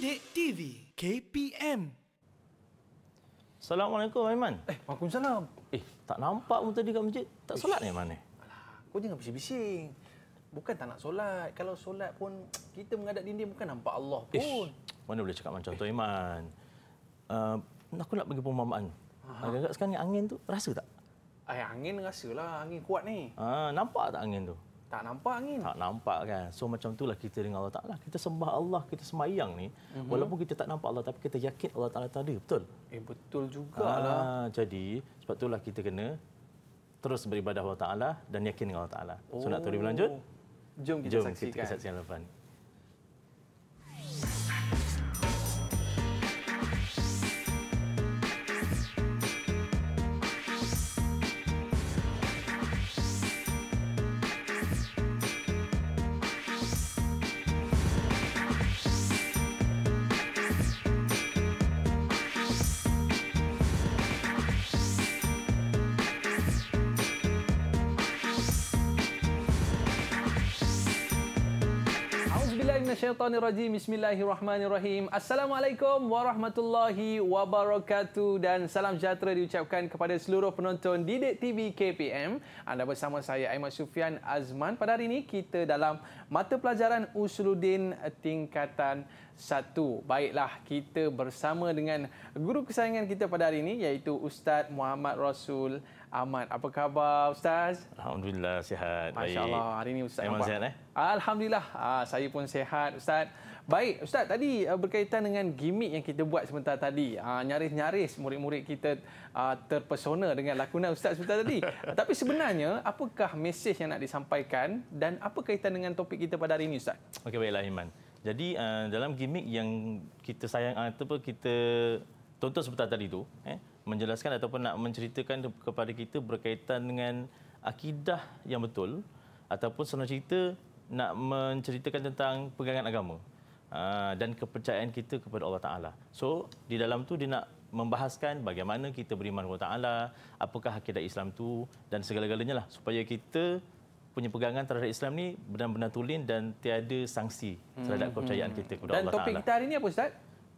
Sidik TV KPM. Assalamualaikum Aiman. Eh, Waalaikumsalam. Eh, tak nampak pun tadi kat masjid. Tak Ish. solat ni mana? Alah, kau jangan bising-bising. Bukan tak nak solat. Kalau solat pun kita mengadap dinding bukan nampak Allah pun. Ish. Mana boleh cakap macam eh. tu Aiman. Uh, aku nak pergi pemamaan. Agak-agak sekarang ni angin tu rasa tak? Ay, eh, angin rasa lah Angin kuat ni. Ah, nampak tak angin tu? tak nampak angin. Tak nampak kan. So macam itulah kita dengan Allah Ta'ala. Kita sembah Allah, kita semayang ni. Mm-hmm. Walaupun kita tak nampak Allah, tapi kita yakin Allah Ta'ala tadi Betul? Eh, betul jugalah. Ha, jadi, sebab itulah kita kena terus beribadah Allah Ta'ala dan yakin dengan Allah Ta'ala. Oh. So nak tahu lebih oh. Jom kita Jom saksikan. kita, kita lepas syaitanirrajim. Bismillahirrahmanirrahim. Assalamualaikum warahmatullahi wabarakatuh dan salam sejahtera diucapkan kepada seluruh penonton Didik TV KPM. Anda bersama saya Aiman Sufian Azman. Pada hari ini kita dalam mata pelajaran Usuluddin tingkatan satu. Baiklah, kita bersama dengan guru kesayangan kita pada hari ini iaitu Ustaz Muhammad Rasul Ahmad. Apa khabar Ustaz? Alhamdulillah, sihat. Masya Baik. Allah, hari ini Ustaz. Memang sihat, eh? Alhamdulillah, ah, saya pun sihat Ustaz. Baik, Ustaz, tadi ah, berkaitan dengan gimmick yang kita buat sebentar tadi. Ah, nyaris-nyaris murid-murid kita terpesona dengan lakonan Ustaz sebentar tadi. Tapi sebenarnya, apakah mesej yang nak disampaikan dan apa kaitan dengan topik kita pada hari ini Ustaz? Okey, baiklah Iman. Jadi uh, dalam gimmick yang kita sayang eh, ataupun kita tonton sebentar tadi itu, eh, menjelaskan ataupun nak menceritakan kepada kita berkaitan dengan akidah yang betul ataupun senang cerita nak menceritakan tentang pegangan agama uh, dan kepercayaan kita kepada Allah Ta'ala. So di dalam tu dia nak membahaskan bagaimana kita beriman kepada Allah, apakah akidah Islam tu dan segala-galanya lah supaya kita punya pegangan terhadap Islam ni benar-benar tulen dan tiada sanksi terhadap hmm. kepercayaan hmm, kita kepada hmm. dan Allah Taala. Dan topik kita hari ni apa ustaz?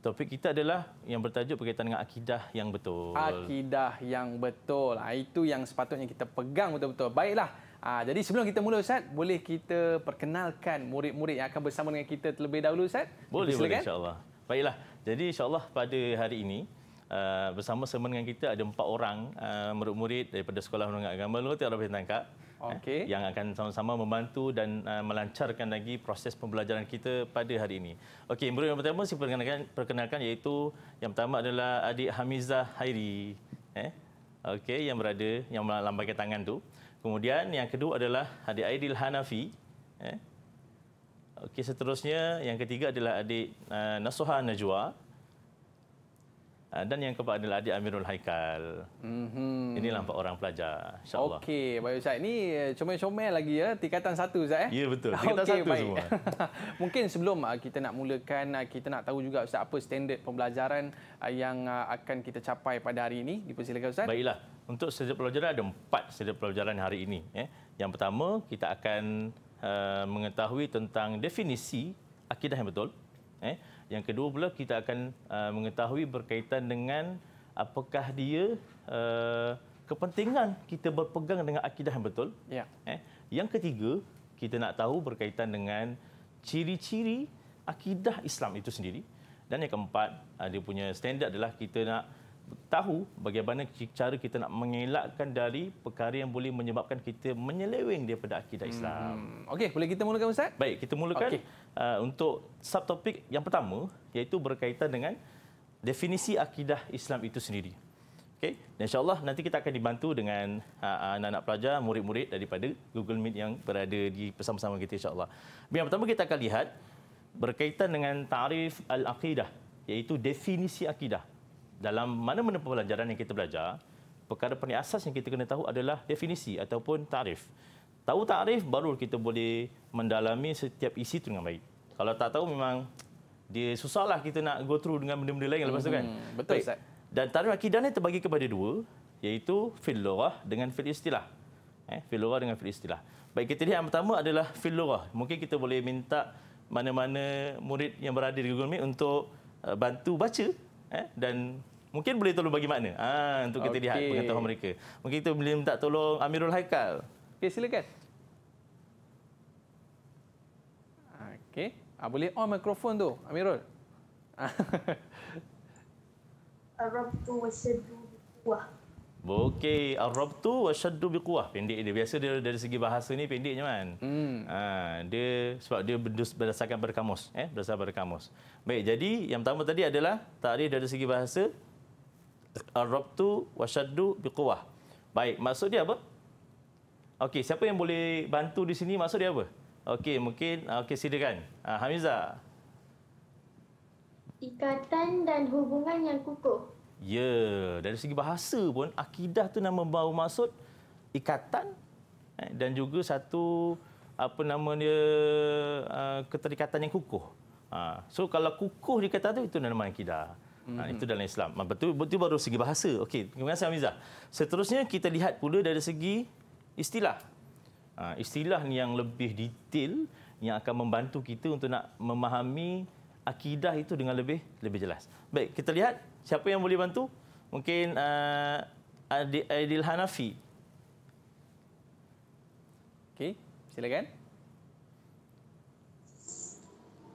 Topik kita adalah yang bertajuk berkaitan dengan akidah yang betul. Akidah yang betul. Ha, itu yang sepatutnya kita pegang betul-betul. Baiklah. Ha, jadi sebelum kita mula Ustaz, boleh kita perkenalkan murid-murid yang akan bersama dengan kita terlebih dahulu Ustaz? Boleh, boleh insya Baiklah. Jadi Insyaallah pada hari ini ha, bersama sama dengan kita ada empat orang uh, murid-murid daripada sekolah menengah agama Lutia Rabi Tangkap. Eh, okay. yang akan sama-sama membantu dan eh, melancarkan lagi proses pembelajaran kita pada hari ini. Okey, yang pertama saya perkenalkan, perkenalkan iaitu yang pertama adalah adik Hamizah Hairi. Eh? Okey, yang berada yang melambaikan tangan tu. Kemudian yang kedua adalah adik Aidil Hanafi. Eh? Okey, seterusnya yang ketiga adalah adik uh, Nasuha Najwa. Ah, dan yang keempat adalah Adik Amirul Haikal. Mm-hmm. Inilah empat orang pelajar. InsyaAllah. Okey, baik Ustaz. ni eh, comel-comel lagi ya. Tingkatan satu Ustaz. Eh? Ya, betul. Tingkatan okay, satu baik. semua. Mungkin sebelum ah, kita nak mulakan, ah, kita nak tahu juga Ustaz apa standard pembelajaran yang akan kita capai pada hari ini. Dipersilakan Ustaz. Baiklah. Untuk standard pelajaran, ada empat standard pelajaran hari ini. Eh. Yang pertama, kita akan eh, mengetahui tentang definisi akidah yang betul. Eh, yang kedua pula kita akan uh, mengetahui berkaitan dengan apakah dia uh, kepentingan kita berpegang dengan akidah yang betul. Ya. Eh? Yang ketiga kita nak tahu berkaitan dengan ciri-ciri akidah Islam itu sendiri. Dan yang keempat uh, dia punya standard adalah kita nak tahu bagaimana cara kita nak mengelakkan dari perkara yang boleh menyebabkan kita menyeleweng daripada akidah Islam. Hmm. Okey, boleh kita mulakan Ustaz? Baik, kita mulakan okay. uh, untuk subtopik yang pertama iaitu berkaitan dengan definisi akidah Islam itu sendiri. Okey, insya-Allah nanti kita akan dibantu dengan uh, uh, anak-anak pelajar, murid-murid daripada Google Meet yang berada di bersama-sama kita insya-Allah. Yang pertama kita akan lihat berkaitan dengan tarif al-aqidah iaitu definisi akidah dalam mana-mana pembelajaran yang kita belajar, perkara paling asas yang kita kena tahu adalah definisi ataupun tarif. Tahu tarif baru kita boleh mendalami setiap isi itu dengan baik. Kalau tak tahu memang dia susahlah kita nak go through dengan benda-benda lain lepas tu kan. Hmm, betul Ustaz. Dan tarif akidah ini terbagi kepada dua iaitu fil dengan fil istilah. Eh, fil dengan fil istilah. Baik kita lihat yang pertama adalah fil Mungkin kita boleh minta mana-mana murid yang berada di Google Meet untuk eh, bantu baca eh, dan Mungkin boleh tolong bagi makna ha, untuk kita okay. lihat pengetahuan mereka. Mungkin kita boleh minta tolong Amirul Haikal. Okey, silakan. Okey. Ah, boleh on mikrofon tu, Amirul. Arab tu wasyaddu biquwah. Okey, Arab tu wasyaddu biquwah. Pendek dia. Biasa dia dari segi bahasa ni pendeknya kan. Hmm. Ah, dia sebab dia berdasarkan berkamus. eh, berdasarkan berkamus. Baik, jadi yang pertama tadi adalah takrif dari segi bahasa arabtu washaddu biquwah. Baik, maksud dia apa? Okey, siapa yang boleh bantu di sini maksud dia apa? Okey, mungkin ah, okey silakan. Ah Hamiza. Ikatan dan hubungan yang kukuh. Ya, yeah, dari segi bahasa pun akidah tu nama bau maksud ikatan eh, dan juga satu apa nama dia ah, keterikatan yang kukuh. Uh, so kalau kukuh dikatakan tu itu nama akidah. Hmm. Ha, itu dalam Islam. Ha, betul, betul baru segi bahasa. Okey, terima kasih Amiza. Seterusnya kita lihat pula dari segi istilah. Ha, istilah ni yang lebih detail yang akan membantu kita untuk nak memahami akidah itu dengan lebih lebih jelas. Baik, kita lihat siapa yang boleh bantu? Mungkin uh, Adi, Adil Hanafi. Okey, silakan.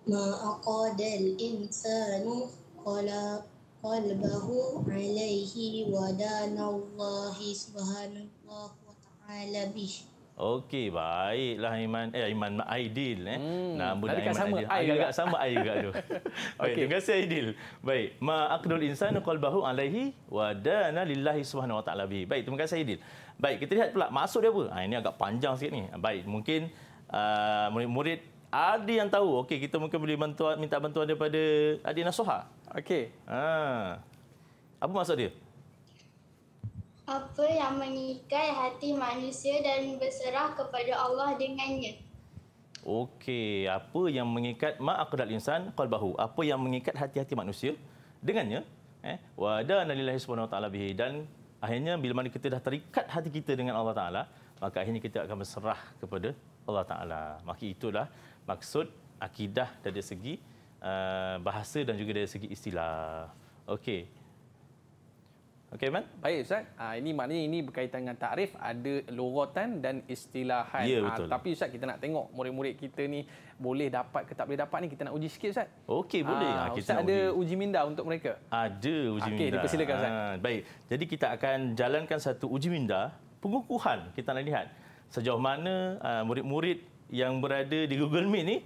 Ma'aqadal insanu qala qalbahu alaihi wa danallahi subhanallahi wa ta'ala bih. Okey, baiklah Iman. Eh, Iman Aidil. Eh. Hmm. Nah, Bunda Iman sama Aidil. Agak-agak sama air juga tu. Okey, okay. terima kasih Aidil. Baik. Ma aqdul insanu qalbahu alaihi wa dana lillahi subhanahu wa ta'ala bi. Baik, terima kasih Aidil. Baik, kita lihat pula maksud dia apa. Ha, ini agak panjang sikit ni. Baik, mungkin uh, murid-murid ada yang tahu. Okey, kita mungkin boleh bantuan, minta bantuan daripada Adik Nasoha. Okey. Ha. Apa maksud dia? Apa yang mengikat hati manusia dan berserah kepada Allah dengannya? Okey, apa yang mengikat ma'aqdal insan qalbahu? Apa yang mengikat hati-hati manusia dengannya? Eh, wa dana lillahi subhanahu ta'ala bihi dan akhirnya bila mana kita dah terikat hati kita dengan Allah Taala, maka akhirnya kita akan berserah kepada Allah Taala. Maka itulah maksud akidah dari segi uh, bahasa dan juga dari segi istilah. Okey. Okey, Man. Baik, Ustaz. Uh, ini maknanya ini berkaitan dengan takrif, ada lorotan dan istilahan. Ya, ah, betul. Uh, tapi, Ustaz, kita nak tengok murid-murid kita ni boleh dapat ke tak boleh dapat ni. Kita nak uji sikit, Ustaz. Okey, boleh. Uh, kita Ustaz, ada uji. uji minda untuk mereka? Ada uji okay, minda. Okey, dipersilakan, Ustaz. Uh, baik. Jadi, kita akan jalankan satu uji minda, pengukuhan. Kita nak lihat sejauh mana uh, murid-murid yang berada di Google Meet ni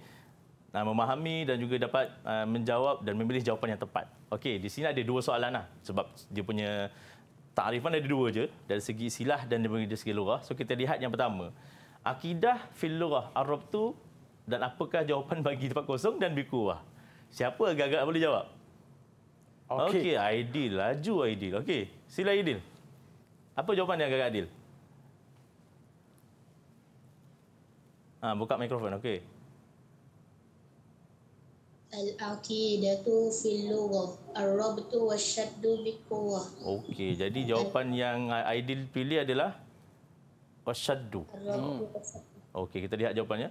uh, memahami dan juga dapat uh, menjawab dan memilih jawapan yang tepat. Okey, di sini ada dua soalan lah sebab dia punya takrifan ada dua je dari segi silah dan dari segi lurah. So kita lihat yang pertama. Akidah fil lurah Arab tu dan apakah jawapan bagi tempat kosong dan bikuah? Siapa agak-agak boleh jawab? Okey, okay, Aidil. Laju Aidil. Okey, sila ideal. Apa jawapan yang agak-agak adil? Ha, buka mikrofon, okey. Al-Aqidah tu fil Ar-Rab tu wa Okey, jadi jawapan yang ideal pilih adalah wa Okey, kita lihat jawapannya.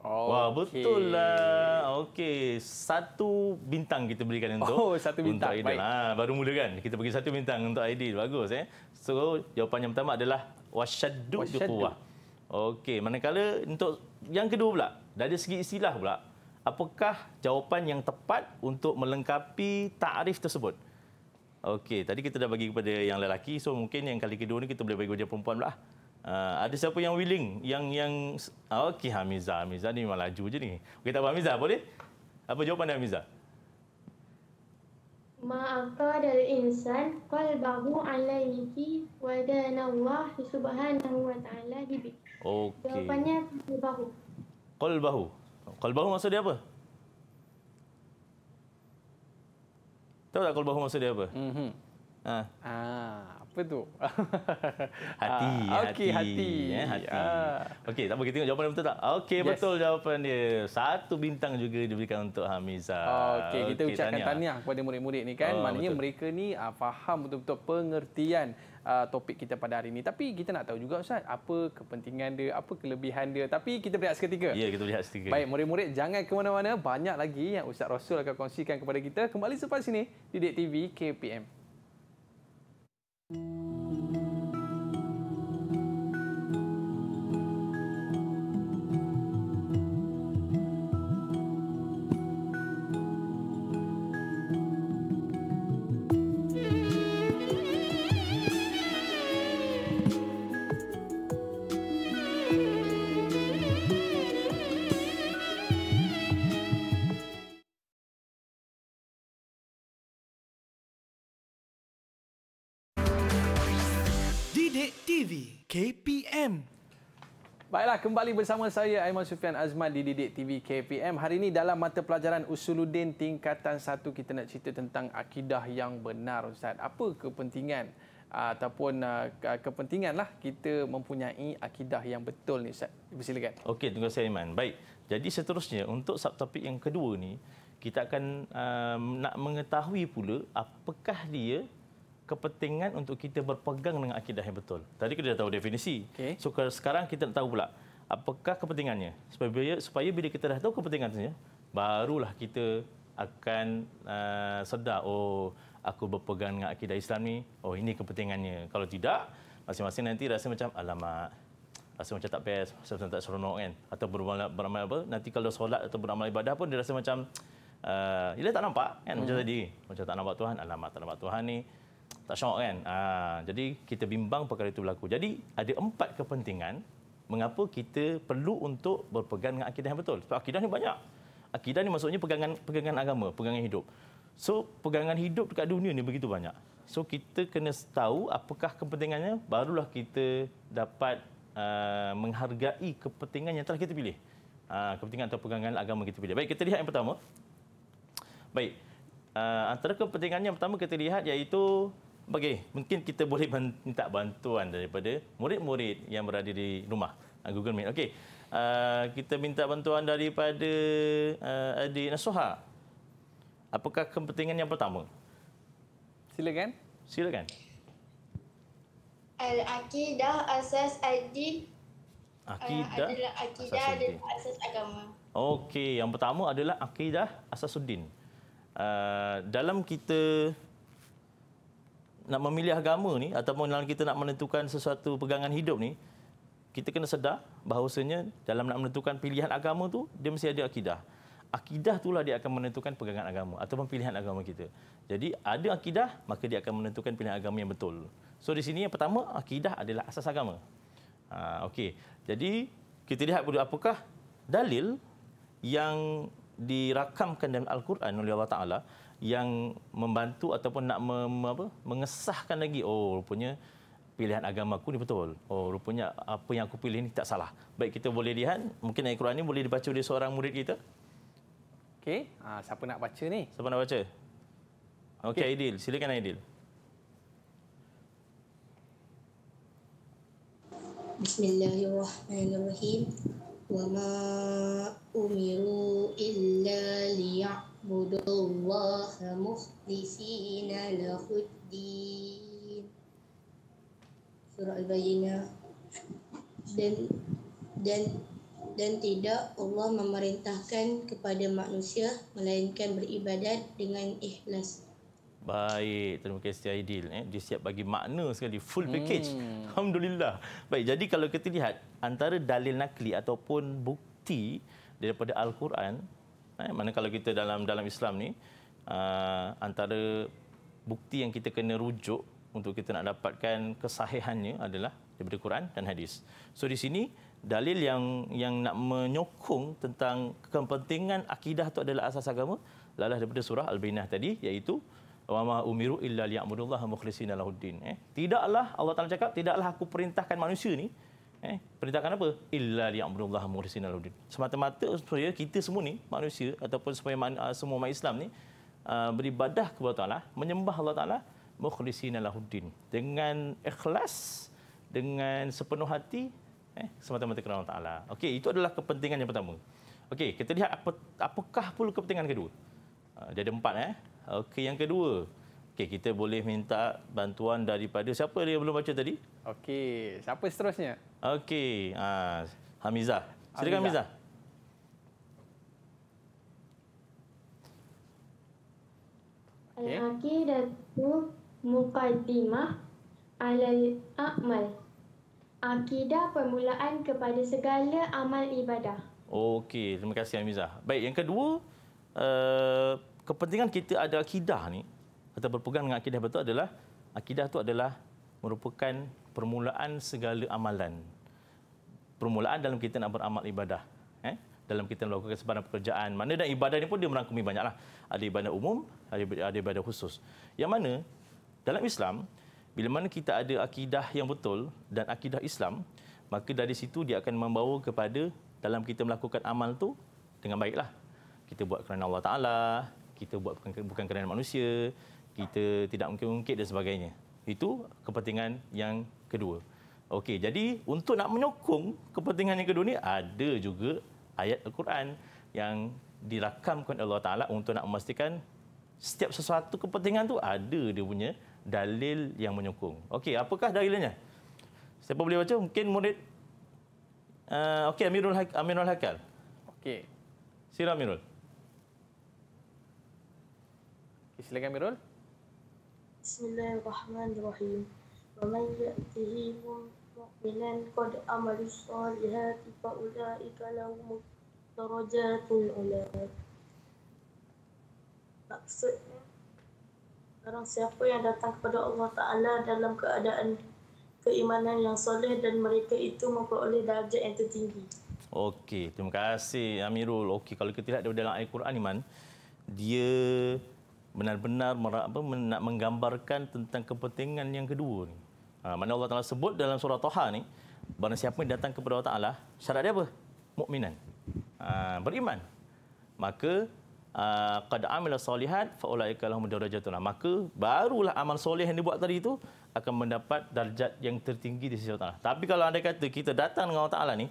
Okay. Wah, betul lah. Okey, satu bintang kita berikan untuk Oh, satu bintang. Untuk Aidil. Ha, baru mula kan? Kita bagi satu bintang untuk Aidil. Bagus eh. So, jawapan yang pertama adalah wasyaddu bi Okey, manakala untuk yang kedua pula, dari segi istilah pula, apakah jawapan yang tepat untuk melengkapi takrif tersebut? Okey, tadi kita dah bagi kepada yang lelaki, so mungkin yang kali kedua ni kita boleh bagi kepada perempuan pula. Uh, ada siapa yang willing? Yang yang okey Hamiza, Hamiza ni memang laju je ni. Okey, tak apa Hamiza, boleh? Apa jawapan dia Hamiza? ma aqada al-insan qalbahu alayhi wa dana Allah subhanahu wa ta'ala bibi. Okey. Jawapannya qalbahu. Qalbahu. Qalbahu maksud dia apa? Tahu tak qalbahu maksud dia apa? Mhm. Ha. Ah apa tu? hati. Ah, okey, hati. hati. Eh, hati. Ah. Okey, tak apa. Kita tengok jawapan dia betul tak? Okey, yes. betul jawapan dia. Satu bintang juga diberikan untuk Hamizah. Okey, kita okay, ucapkan tahniah kepada murid-murid ni kan. Oh, Maknanya betul. mereka ni ah, faham betul-betul pengertian Uh, topik kita pada hari ini. Tapi kita nak tahu juga Ustaz, apa kepentingan dia, apa kelebihan dia. Tapi kita berlihat seketika. Ya, kita berlihat seketika. Baik, murid-murid jangan ke mana-mana. Banyak lagi yang Ustaz Rasul akan kongsikan kepada kita. Kembali selepas ini, Didik TV KPM. adalah kembali bersama saya Aiman Sufian Azman di Didik TV KPM. Hari ini dalam mata pelajaran Usuluddin tingkatan 1 kita nak cerita tentang akidah yang benar Ustaz. Apa kepentingan ataupun ah, kepentinganlah kita mempunyai akidah yang betul ni Ustaz. Silakan. Okey, tunggu saya Aiman. Baik. Jadi seterusnya untuk subtopik yang kedua ni kita akan uh, nak mengetahui pula apakah dia kepentingan untuk kita berpegang dengan akidah yang betul. Tadi kita dah tahu definisi. Okay. So sekarang kita nak tahu pula apakah kepentingannya. Supaya supaya bila kita dah tahu kepentingannya, barulah kita akan uh, sedar oh aku berpegang dengan akidah Islam ni. Oh ini kepentingannya. Kalau tidak, masing-masing nanti rasa macam alamak rasa macam tak best, rasa macam tak seronok kan. Atau beramal, beramal apa, nanti kalau solat atau beramal ibadah pun dia rasa macam, uh, dia tak nampak kan hmm. macam tadi. Macam tak nampak Tuhan, alamat tak nampak Tuhan ni tak syok kan ha, jadi kita bimbang perkara itu berlaku jadi ada empat kepentingan mengapa kita perlu untuk berpegang dengan akidah yang betul sebab akidah ni banyak akidah ni maksudnya pegangan pegangan agama pegangan hidup so pegangan hidup dekat dunia ni begitu banyak so kita kena tahu apakah kepentingannya barulah kita dapat uh, menghargai kepentingan yang telah kita pilih uh, kepentingan atau pegangan agama kita pilih baik kita lihat yang pertama baik uh, antara kepentingannya yang pertama kita lihat iaitu okay, mungkin kita boleh minta bantuan daripada murid-murid yang berada di rumah ah, Google Meet. Okey. Uh, kita minta bantuan daripada uh, adik Nasoha. Apakah kepentingan yang pertama? Silakan. Silakan. Al-Aqidah asas adik Akidah uh, adalah akidah dan asas agama. Okey, yang pertama adalah akidah asasuddin. Ah, dalam kita nak memilih agama ni ataupun dalam kita nak menentukan sesuatu pegangan hidup ni kita kena sedar bahawasanya dalam nak menentukan pilihan agama tu dia mesti ada akidah. Akidah itulah dia akan menentukan pegangan agama ataupun pilihan agama kita. Jadi ada akidah maka dia akan menentukan pilihan agama yang betul. So di sini yang pertama akidah adalah asas agama. Ha, okey. Jadi kita lihat apakah dalil yang dirakamkan dalam Al-Quran oleh Allah Ta'ala yang membantu ataupun nak mem, apa, mengesahkan lagi, oh rupanya pilihan agama aku ni betul. Oh rupanya apa yang aku pilih ni tak salah. Baik kita boleh lihat, mungkin Al-Quran ni boleh dibaca oleh seorang murid kita. Okey, ha, siapa nak baca ni? Siapa nak baca? Okey okay, Aidil, silakan Aidil. Bismillahirrahmanirrahim. وَمَا وما أمروا إلا ليعبدوا الله مخلصين له الدين سورة البينة dan dan dan tidak Allah memerintahkan kepada manusia melainkan beribadat dengan ikhlas baik terima kasih Aidil eh dia siap bagi makna sekali full package hmm. alhamdulillah baik jadi kalau kita lihat antara dalil nakli ataupun bukti daripada al-Quran eh mana kalau kita dalam dalam Islam ni uh, antara bukti yang kita kena rujuk untuk kita nak dapatkan kesahihannya adalah daripada Quran dan hadis so di sini dalil yang yang nak menyokong tentang kepentingan akidah itu adalah asas agama adalah daripada surah al-bainah tadi iaitu wama umiru illa liya'budullaha mukhlishina lahuddin eh tidaklah Allah Taala cakap tidaklah aku perintahkan manusia ni eh perintahkan apa illa liya'budullaha mukhlishina lahuddin semata-mata supaya kita semua ni manusia ataupun supaya man, ah, semua umat Islam ni ah, beribadah kepada Allah Taala menyembah Allah Taala mukhlishina lahuddin dengan ikhlas dengan sepenuh hati eh semata-mata kerana Allah Taala okey itu adalah kepentingan yang pertama okey kita lihat apa apakah pula kepentingan kedua ah, dia ada empat eh Okey, yang kedua. Okey, kita boleh minta bantuan daripada siapa dia belum baca tadi? Okey, siapa seterusnya? Okey, ha, Hamizah. Silakan Hamizah. Al-Aqidatu Muqaddimah Al-Aqmal Akidah permulaan kepada segala amal ibadah. Okey, terima kasih Hamizah. Baik, yang kedua, uh, kepentingan kita ada akidah ni atau berpegang dengan akidah betul adalah akidah tu adalah merupakan permulaan segala amalan. Permulaan dalam kita nak beramal ibadah. Eh? Dalam kita melakukan sebarang pekerjaan. Mana dan ibadah ni pun dia merangkumi banyaklah. Ada ibadah umum, ada ibadah khusus. Yang mana dalam Islam, bila mana kita ada akidah yang betul dan akidah Islam, maka dari situ dia akan membawa kepada dalam kita melakukan amal tu dengan baiklah. Kita buat kerana Allah Ta'ala, kita buat bukan kerana manusia, kita tidak mungkin-mungkin dan sebagainya. Itu kepentingan yang kedua. Okey, jadi untuk nak menyokong kepentingan yang kedua ni ada juga ayat Al-Quran yang dirakamkan Allah Taala untuk nak memastikan setiap sesuatu kepentingan tu ada dia punya dalil yang menyokong. Okey, apakah dalilnya? Siapa boleh baca? Mungkin murid uh, okey Amirul Hak Amirul Hakal. Okey. Sir Amirul. Okay, silakan Mirul. Bismillahirrahmanirrahim. Wa man ya'tihi mu'minan qad amalu salihati fa'ulaika lahum darajatul ula. Maksudnya, orang siapa yang datang kepada Allah Ta'ala dalam keadaan keimanan yang soleh dan mereka itu memperoleh darjat yang tertinggi. Okey, terima kasih Amirul. Okey, kalau kita lihat dalam Al-Quran Iman, dia benar-benar nak menggambarkan tentang kepentingan yang kedua ni. Ha, mana Allah Taala sebut dalam surah Thaha ni, barang siapa yang datang kepada Allah Taala, syarat dia apa? Mukminan. Ha, beriman. Maka ha, qad amila solihat fa ulaika lahum darajatun maka barulah amal soleh yang dibuat tadi itu akan mendapat darjat yang tertinggi di sisi Allah. Tapi kalau anda kata kita datang dengan Allah Taala ni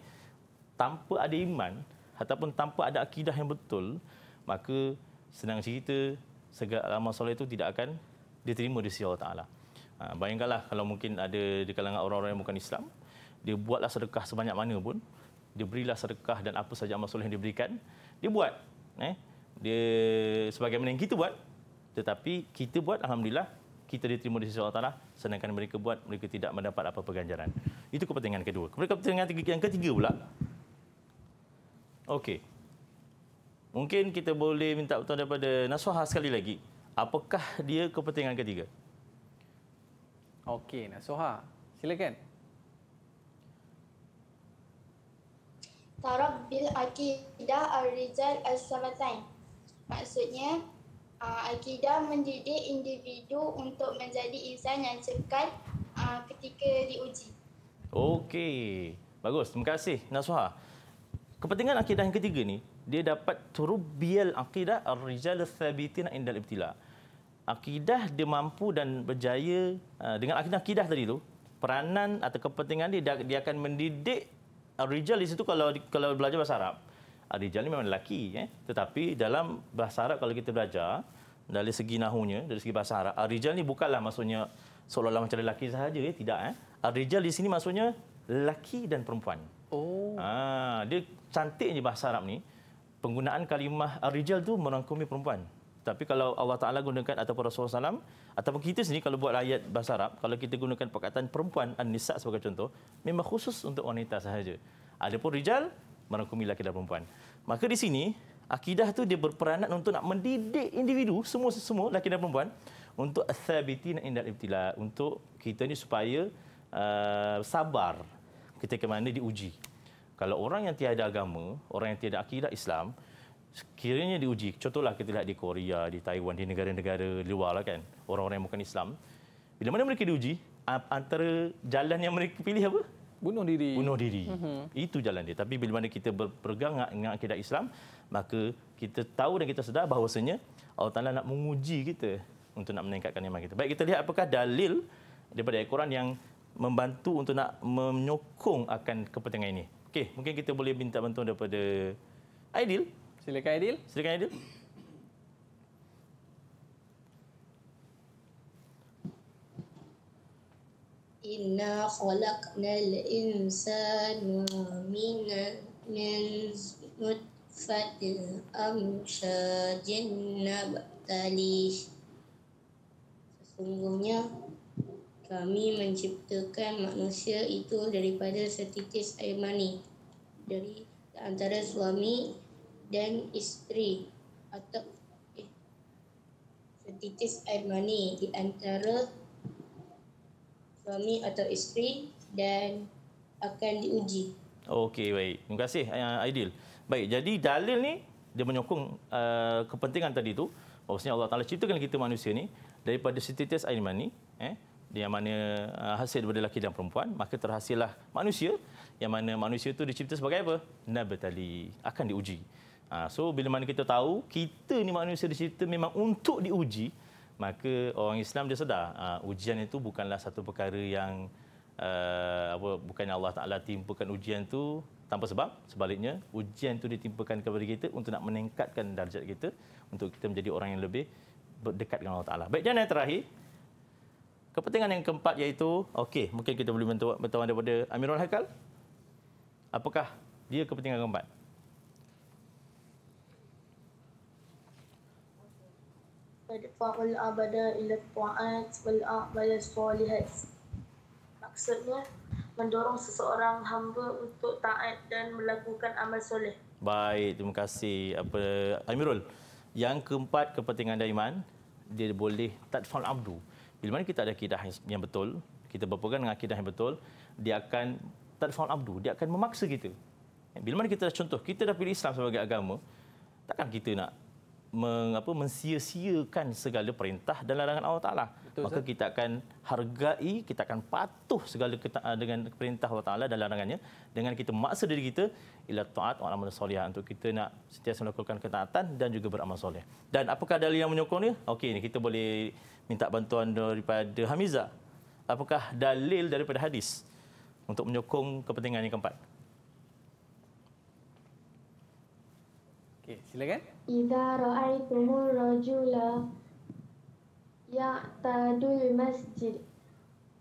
tanpa ada iman ataupun tanpa ada akidah yang betul, maka senang cerita segala amal soleh itu tidak akan diterima di sisi Allah Ta'ala. Ha, bayangkanlah kalau mungkin ada di kalangan orang-orang yang bukan Islam, dia buatlah sedekah sebanyak mana pun, dia berilah sedekah dan apa saja amal soleh yang diberikan, dia buat. Eh? Dia sebagaimana yang kita buat, tetapi kita buat Alhamdulillah, kita diterima di sisi Allah Ta'ala, sedangkan mereka buat, mereka tidak mendapat apa-apa Itu kepentingan kedua. Kemudian Kepentingan yang ketiga pula, Okey, Mungkin kita boleh minta betul daripada Nasuha sekali lagi. Apakah dia kepentingan ketiga? Okey, Nasuha. Silakan. Tarab bil akidah ar-rijal as-samatain. Maksudnya, ah, akidah mendidik individu untuk menjadi insan yang cekat ah, ketika diuji. Okey. Bagus. Terima kasih, Nasuha. Kepentingan akidah yang ketiga ni dia dapat turubbiyal aqidah ar-rijal ath-thabitina indal ibtila. Akidah dia mampu dan berjaya uh, dengan akidah akidah tadi tu, peranan atau kepentingan dia dia akan mendidik ar-rijal di situ kalau kalau belajar bahasa Arab. Ar-rijal ni memang lelaki eh? tetapi dalam bahasa Arab kalau kita belajar dari segi nahunya, dari segi bahasa Arab, ar-rijal ni bukanlah maksudnya seolah-olah macam lelaki sahaja eh? tidak eh. Ar-rijal di sini maksudnya lelaki dan perempuan. Oh. Ah, dia cantiknya bahasa Arab ni penggunaan kalimah ar-rijal tu merangkumi perempuan. Tapi kalau Allah Ta'ala gunakan ataupun Rasulullah SAW, ataupun kita sendiri kalau buat ayat bahasa Arab, kalau kita gunakan perkataan perempuan, An-Nisa sebagai contoh, memang khusus untuk wanita sahaja. Adapun Rijal, merangkumi lelaki dan perempuan. Maka di sini, akidah tu dia berperanan untuk nak mendidik individu, semua semua lelaki dan perempuan, untuk thabiti dan indah ibtila, untuk kita ni supaya uh, sabar ketika mana diuji kalau orang yang tiada agama, orang yang tiada akidah Islam, sekiranya diuji, contohlah kita lihat di Korea, di Taiwan, di negara-negara luar lah kan, orang-orang yang bukan Islam, bila mana mereka diuji, antara jalan yang mereka pilih apa? Bunuh diri. Bunuh diri. Mm-hmm. Itu jalan dia. Tapi bila mana kita berpegang dengan akidah Islam, maka kita tahu dan kita sedar bahawasanya Allah Ta'ala nak menguji kita untuk nak meningkatkan iman kita. Baik, kita lihat apakah dalil daripada Al-Quran yang membantu untuk nak menyokong akan kepentingan ini. Okey, mungkin kita boleh minta bantuan daripada Aidil. Silakan Aidil. Silakan Aidil. Inna khalaqnal insana min nutfatin amsyajin nabtalih. Sesungguhnya kami menciptakan manusia itu daripada setitis air mani dari antara suami dan isteri atau eh, setitis air mani di antara suami atau isteri dan akan diuji. Okey baik. Terima kasih Aidil. Baik, jadi dalil ni dia menyokong uh, kepentingan tadi tu. Maksudnya Allah Taala ciptakan kita manusia ni daripada setitis air mani, eh? yang mana uh, hasil daripada lelaki dan perempuan maka terhasillah manusia yang mana manusia itu dicipta sebagai apa nabatali akan diuji uh, so bila mana kita tahu kita ni manusia dicipta memang untuk diuji maka orang Islam dia sedar ah, ujian itu bukanlah satu perkara yang uh, apa bukannya Allah Taala timpakan ujian itu tanpa sebab sebaliknya ujian itu ditimpakan kepada kita untuk nak meningkatkan darjat kita untuk kita menjadi orang yang lebih dekat dengan Allah Taala baik dan yang terakhir Kepentingan yang keempat iaitu, okey, mungkin kita boleh bertuan bertuan daripada Amirul Haikal. Apakah dia kepentingan keempat? Tadfa'ul abada ila tu'at wal a'mal salihat. Maksudnya mendorong seseorang hamba untuk taat dan melakukan amal soleh. Baik, terima kasih apa Amirul. Yang keempat kepentingan daiman dia boleh tadfa'ul abdu bila mana kita ada akidah yang, betul, kita berpegang dengan akidah yang betul, dia akan tadfa'ul abdu, dia akan memaksa kita. Bila mana kita dah contoh, kita dah pilih Islam sebagai agama, takkan kita nak meng, apa, mensia segala perintah dan larangan Allah Ta'ala. Maka sah? kita akan hargai, kita akan patuh segala keta- ah, dengan perintah Allah Ta'ala dan larangannya dengan kita maksa diri kita ila ta'at wa amal soliha untuk kita nak setiap melakukan ketaatan dan juga beramal soleh. Dan apakah dalil yang menyokong ni? Okey, kita boleh minta bantuan daripada Hamiza. Apakah dalil daripada hadis untuk menyokong kepentingan yang keempat? Okey, silakan. Idza ra'aitumur rajula tadul masjid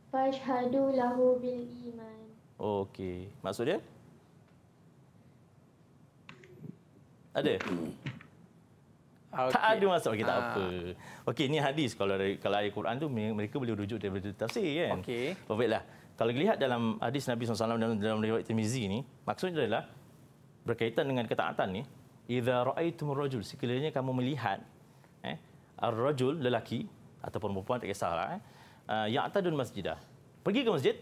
fashhadu lahu bil iman. Okey, maksud dia? Ada? Hmm. Okay. Tak ada masuk kita ha. apa. Okey, ni hadis kalau kalau ayat Quran tu mereka boleh rujuk daripada tafsir kan. Okey. Baiklah. Kalau lihat dalam hadis Nabi SAW dalam dalam riwayat Tirmizi ni, maksudnya adalah berkaitan dengan ketaatan ni, idza ra'aitum rajul sekiranya kamu melihat eh ar-rajul lelaki ataupun perempuan tak kisahlah eh ah, ya'tadun masjidah. Pergi ke masjid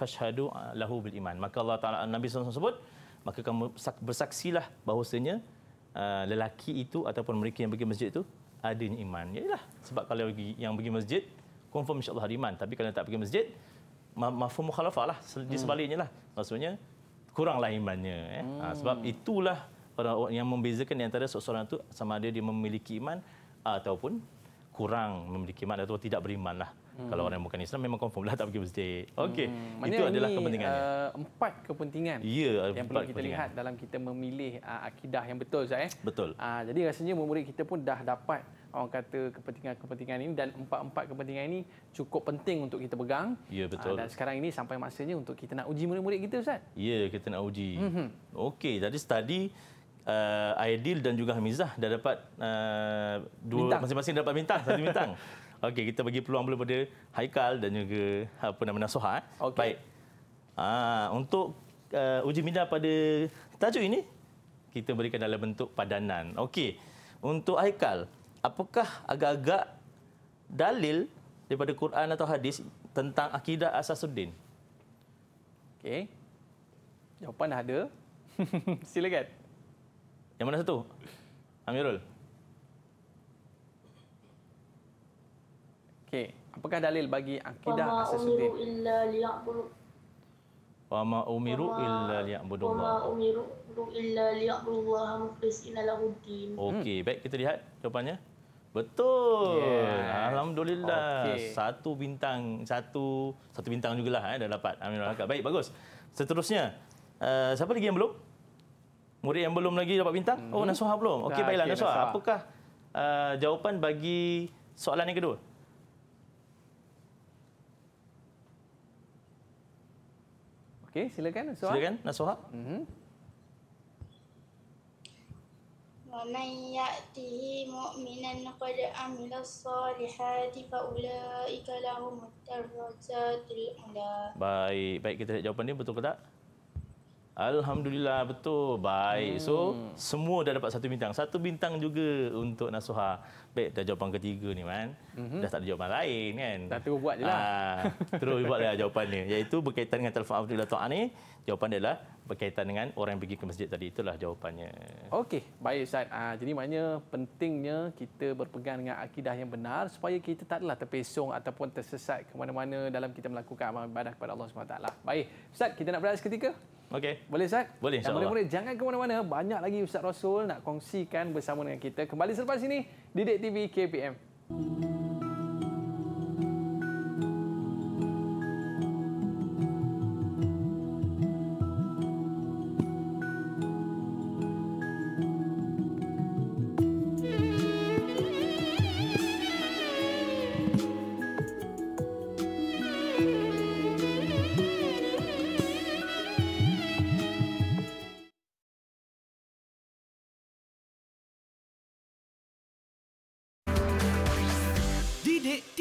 fashhadu lahu bil iman. Maka Allah Taala Nabi SAW sebut maka kamu bersaksilah bahawasanya Uh, lelaki itu ataupun mereka yang pergi masjid itu adanya iman. Ya, lah sebab kalau yang pergi, yang pergi masjid, confirm insya-Allah ada iman. Tapi kalau tak pergi masjid, mafhum mukhalafah lah, di hmm. sebaliknya lah. Maksudnya kuranglah imannya eh. Hmm. Ha, sebab itulah orang yang membezakan antara seseorang itu sama ada dia memiliki iman ataupun kurang memiliki iman atau tidak beriman lah. Hmm. Kalau orang yang bukan Islam memang confirm lah tak pergi masjid. Hmm. Okey, hmm. itu ini, adalah kepentingan. Uh, empat kepentingan. Ya, yang empat perlu kita lihat dalam kita memilih uh, akidah yang betul saya. Eh? Betul. Uh, jadi rasanya murid kita pun dah dapat orang kata kepentingan-kepentingan ini dan empat-empat kepentingan ini cukup penting untuk kita pegang. Ya, ah, betul. dan sekarang ini sampai masanya untuk kita nak uji murid-murid kita Ustaz. Ya, kita nak uji. Hmm. Okey, jadi study uh, Aidil dan juga Hamizah dah dapat uh, dua masing-masing dapat bintang, satu bintang. Okey, kita bagi peluang dulu pada Haikal dan juga apa nama Nasoha. Eh. Okay. Baik. Ah, untuk uh, uji minda pada tajuk ini, kita berikan dalam bentuk padanan. Okey, untuk Haikal, apakah agak-agak dalil daripada Quran atau hadis tentang akidah Asasuddin? Okey. Jawapan dah ada. Silakan. Yang mana satu? Amirul. Okey, apakah dalil bagi akidah asas sunni? Wa illa liya'budu Wa ma umiru illa liya'budu Wa ma umiru illa liya'budu Allah mukhlisina lahuddin. Okey, hmm. baik kita lihat jawapannya. Betul. Yes. Alhamdulillah. Okay. Satu bintang, satu satu bintang jugalah eh dah dapat. Amin Hakam. Baik, bagus. Seterusnya, uh, siapa lagi yang belum? Murid yang belum lagi dapat bintang? Oh, hmm Oh, Nasuha belum. Okey, baiklah okay, Nasuha. Apakah uh, jawapan bagi soalan yang kedua? Okey, silakan Nasuha. Silakan Nasuha. Mhm. ومن يأته مؤمنا قد عمل الصالحات فأولئك لهم الدرجات ula. Baik, baik kita lihat jawapan ni betul ke tak? Alhamdulillah betul baik. Hmm. So semua dah dapat satu bintang. Satu bintang juga untuk Nasuha. Baik dah jawapan ketiga ni kan. Mm-hmm. Dah tak ada jawapan lain kan. Dah terus buat jelah. Ah, terus buatlah jawapan ni iaitu berkaitan dengan telefon Abdul Dato' ni. Jawapan dia adalah berkaitan dengan orang yang pergi ke masjid tadi itulah jawapannya. Okey, baik Ustaz. Ha, jadi maknanya pentingnya kita berpegang dengan akidah yang benar supaya kita taklah terpesong ataupun tersesat ke mana-mana dalam kita melakukan amal ibadah kepada Allah SWT. Baik, Ustaz kita nak beralih seketika. Okey. Boleh Ustaz? Boleh insya Boleh-boleh jangan ke mana-mana, banyak lagi Ustaz Rasul nak kongsikan bersama dengan kita. Kembali selepas ini di Dek TV KPM.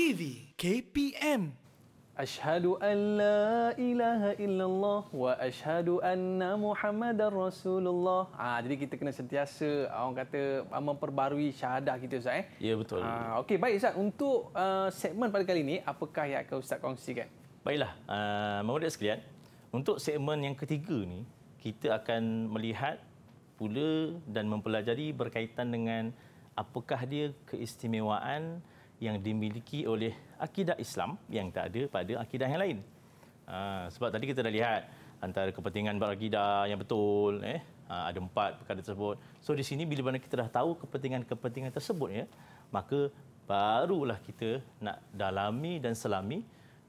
TV KPM أشهد أن لا إله إلا الله وأشهد أن محمد رسول الله Ah, ha, jadi kita kena sentiasa orang kata memperbarui syahadah kita Ustaz eh? Ya betul ha, ah, okay baik Ustaz untuk uh, segmen pada kali ini apakah yang akan Ustaz kongsikan? Baiklah uh, ah, Mahmudat sekalian untuk segmen yang ketiga ni kita akan melihat pula dan mempelajari berkaitan dengan apakah dia keistimewaan yang dimiliki oleh akidah Islam yang tak ada pada akidah yang lain. Ha, sebab tadi kita dah lihat antara kepentingan berakidah yang betul, eh, ha, ada empat perkara tersebut. So di sini bila mana kita dah tahu kepentingan-kepentingan tersebut, ya, maka barulah kita nak dalami dan selami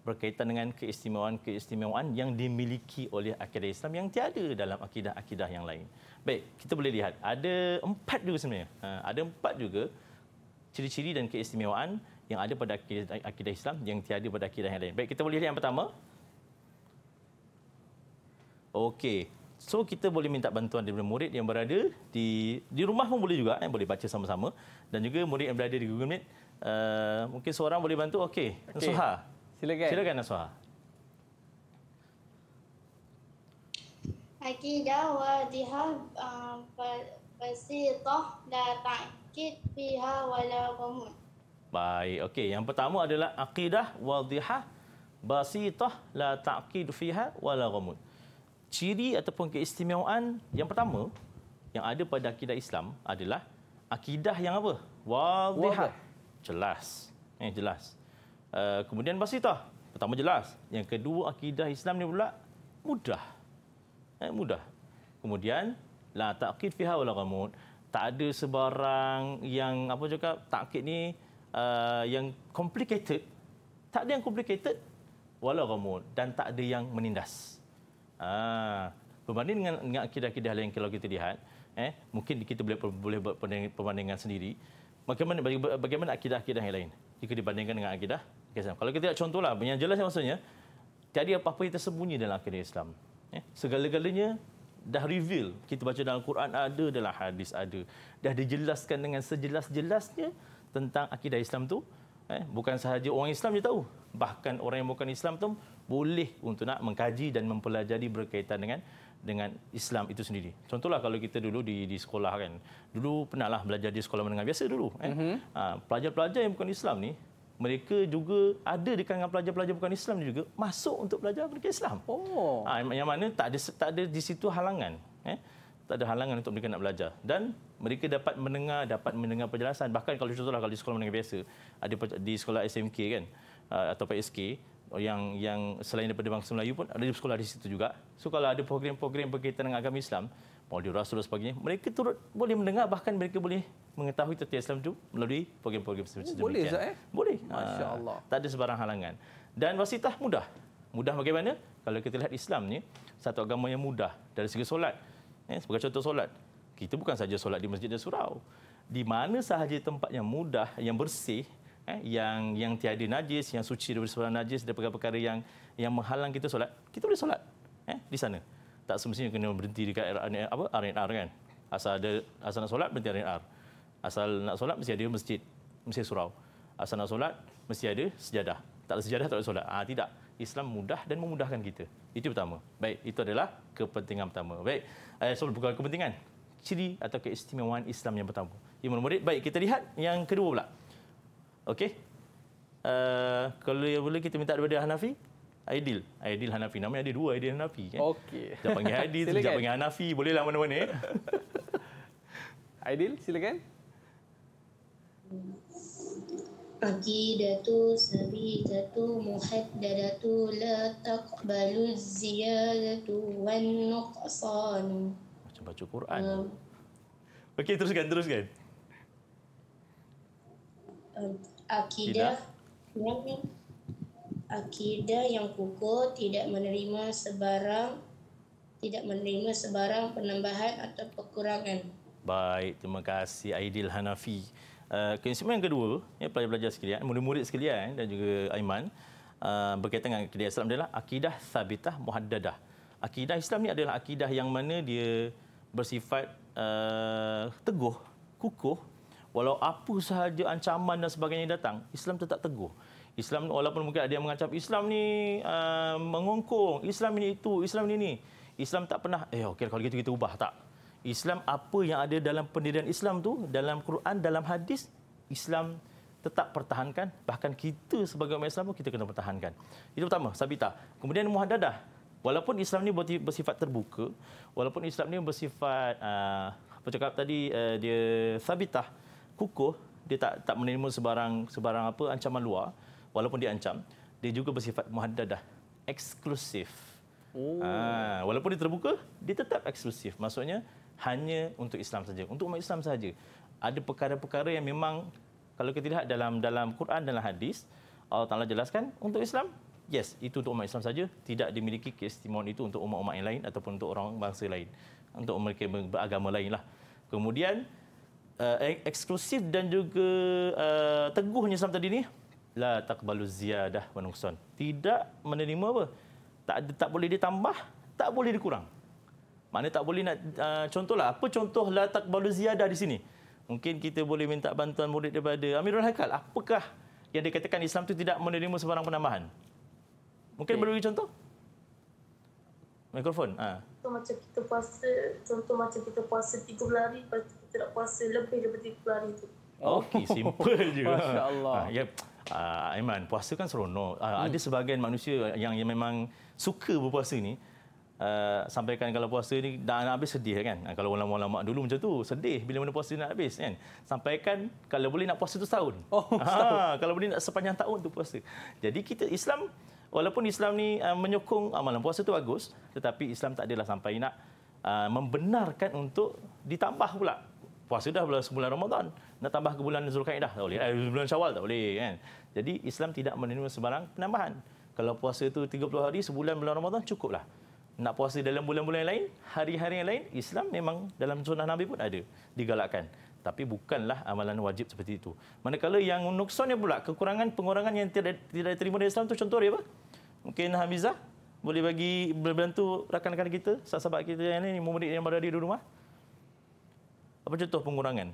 berkaitan dengan keistimewaan-keistimewaan yang dimiliki oleh akidah Islam yang tiada dalam akidah-akidah yang lain. Baik, kita boleh lihat ada empat juga sebenarnya. Ha, ada empat juga ciri-ciri dan keistimewaan yang ada pada akidah Islam yang tiada pada akidah yang lain. Baik, kita boleh lihat yang pertama. Okey. So kita boleh minta bantuan daripada murid yang berada di di rumah pun boleh juga eh boleh baca sama-sama dan juga murid yang berada di Google Meet uh, mungkin seorang boleh bantu okey okay. Nasuha silakan silakan Nasuha Akidah wa dihab um, eh, basitah datang syakit fiha wala gumun. Baik. Okey, yang pertama adalah akidah wadhihah basitah la taqid fiha wala gumun. Ciri ataupun keistimewaan yang pertama yang ada pada akidah Islam adalah akidah yang apa? Wadhihah. Jelas. Eh jelas. Uh, kemudian basitah. Pertama jelas. Yang kedua akidah Islam ni pula mudah. Eh mudah. Kemudian la taqid fiha wala gumun tak ada sebarang yang apa cakap takut ni uh, yang complicated tak ada yang complicated walau kamu dan tak ada yang menindas ah berbanding dengan dengan akidah-akidah lain kalau kita lihat eh mungkin kita boleh boleh buat perbandingan sendiri bagaimana bagaimana akidah-akidah yang lain jika dibandingkan dengan akidah Islam kalau kita lihat contohlah yang jelas maksudnya tiada apa-apa yang tersembunyi dalam akidah Islam eh segala-galanya dah reveal kita baca dalam Quran ada dalam hadis ada dah dijelaskan dengan sejelas-jelasnya tentang akidah Islam tu eh bukan sahaja orang Islam je tahu bahkan orang yang bukan Islam tu boleh untuk nak mengkaji dan mempelajari berkaitan dengan dengan Islam itu sendiri. Contohlah kalau kita dulu di di sekolah kan. Dulu pernahlah belajar di sekolah menengah biasa dulu eh. Mm-hmm. pelajar-pelajar yang bukan Islam ni mereka juga ada di kalangan pelajar-pelajar bukan Islam juga masuk untuk belajar agama Islam. Oh. Ha, yang mana tak ada tak ada di situ halangan, eh. Tak ada halangan untuk mereka nak belajar dan mereka dapat mendengar dapat mendengar penjelasan bahkan kalau contohlah kalau di sekolah menengah biasa ada di sekolah SMK kan ha, atau PSK yang yang selain daripada bangsa Melayu pun ada di sekolah di situ juga. So kalau ada program-program berkaitan dengan agama Islam, Maulid Rasul dan sebagainya, mereka turut boleh mendengar bahkan mereka boleh mengetahui tentang Islam itu melalui program-program oh, seperti itu. Boleh, Zah, eh? Boleh. Ha, Masya Allah. tak ada sebarang halangan. Dan wasitah mudah. Mudah bagaimana? Kalau kita lihat Islam ni, satu agama yang mudah dari segi solat. Eh, sebagai contoh solat, kita bukan saja solat di masjid dan surau. Di mana sahaja tempat yang mudah, yang bersih, eh, yang yang tiada najis, yang suci daripada sebarang najis, daripada perkara yang yang menghalang kita solat, kita boleh solat eh, di sana tak semestinya kena berhenti dekat apa R&R kan asal ada asal nak solat berhenti R&R asal nak solat mesti ada masjid mesti surau asal nak solat mesti ada sejadah tak ada sejadah tak ada solat ah ha, tidak Islam mudah dan memudahkan kita itu pertama baik itu adalah kepentingan pertama baik eh, so bukan kepentingan ciri atau keistimewaan Islam yang pertama Imam Murid baik kita lihat yang kedua pula okey uh, kalau yang boleh kita minta daripada Hanafi Aidil. Aidil Hanafi. Namanya ada dua Aidil Hanafi. Kan? Okey. Sekejap panggil Aidil, sekejap panggil Hanafi. Bolehlah mana-mana. Eh? Aidil, silakan. Pagi datu sabi datu muhaddadatu la taqbalu ziyadatu wan nuqsan. Macam baca Quran. Uh, Okey, teruskan, teruskan. Uh, akidah. akidah akidah yang kukuh tidak menerima sebarang tidak menerima sebarang penambahan atau pekurangan. Baik, terima kasih Aidil Hanafi. Uh, yang kedua, ya, pelajar-pelajar sekalian, murid-murid sekalian dan juga Aiman uh, berkaitan dengan akidah Islam adalah akidah sabitah muhaddadah. Akidah Islam ni adalah akidah yang mana dia bersifat uh, teguh, kukuh, walau apa sahaja ancaman dan sebagainya datang, Islam tetap teguh. Islam walaupun mungkin ada yang mengancam Islam ni uh, mengongkong, Islam ini itu, Islam ini ni. Islam tak pernah eh okey kalau gitu kita ubah tak. Islam apa yang ada dalam pendirian Islam tu dalam Quran dalam hadis Islam tetap pertahankan bahkan kita sebagai umat Islam pun kita kena pertahankan. Itu pertama, sabita. Kemudian muhadadah. Walaupun Islam ni bersifat terbuka, walaupun Islam ni bersifat uh, apa cakap tadi uh, dia sabitah kukuh dia tak tak menerima sebarang sebarang apa ancaman luar walaupun diancam, dia juga bersifat muhaddadah, eksklusif. Oh. Ha, walaupun dia terbuka, dia tetap eksklusif. Maksudnya hanya untuk Islam saja, untuk umat Islam saja. Ada perkara-perkara yang memang kalau kita lihat dalam dalam Quran dan hadis, Allah Taala jelaskan untuk Islam, yes, itu untuk umat Islam saja, tidak dimiliki keistimewaan itu untuk umat-umat yang lain ataupun untuk orang bangsa lain, untuk mereka beragama lainlah. Kemudian uh, eksklusif dan juga uh, teguhnya Islam tadi ni la taqbalu ziyadah wa nuqsan. Tidak menerima apa? Tak tak boleh ditambah, tak boleh dikurang. Mana tak boleh nak uh, contohlah apa contoh la taqbalu ziyadah di sini? Mungkin kita boleh minta bantuan murid daripada Amirul Haikal. Apakah yang dikatakan Islam itu tidak menerima sebarang penambahan? Mungkin okay. boleh contoh? Mikrofon. Ha. Contoh macam kita puasa, contoh macam kita puasa 30 hari, lepas kita tak puasa lebih daripada 30 hari itu. Okey, simple je. Masya-Allah. Ha, ya. Ah, Aiman, puasa kan seronok. Uh, hmm. Ada sebahagian manusia yang, yang memang suka berpuasa ni. Uh, sampaikan kalau puasa ini dah nak habis sedih lah kan uh, kalau ulama-ulama dulu macam tu sedih bila mana puasa nak habis kan sampaikan kalau boleh nak puasa tu setahun oh setahun ha, kalau boleh nak sepanjang tahun tu puasa jadi kita Islam walaupun Islam ni uh, menyokong amalan puasa tu bagus tetapi Islam tak adalah sampai nak uh, membenarkan untuk ditambah pula puasa dah bulan sebulan Ramadan nak tambah ke bulan Zulkaidah tak boleh eh, bulan Syawal tak boleh kan jadi Islam tidak menerima sebarang penambahan. Kalau puasa itu 30 hari sebulan bulan Ramadan cukuplah. Nak puasa dalam bulan-bulan lain, hari-hari yang lain, Islam memang dalam sunnah Nabi pun ada digalakkan. Tapi bukanlah amalan wajib seperti itu. Manakala yang nuksonnya pula, kekurangan pengurangan yang tidak, tidak diterima dari Islam tu contoh dia apa? Mungkin Hamizah boleh bagi berbantu rakan-rakan kita, sahabat kita yang ini, murid yang berada di rumah. Apa contoh pengurangan?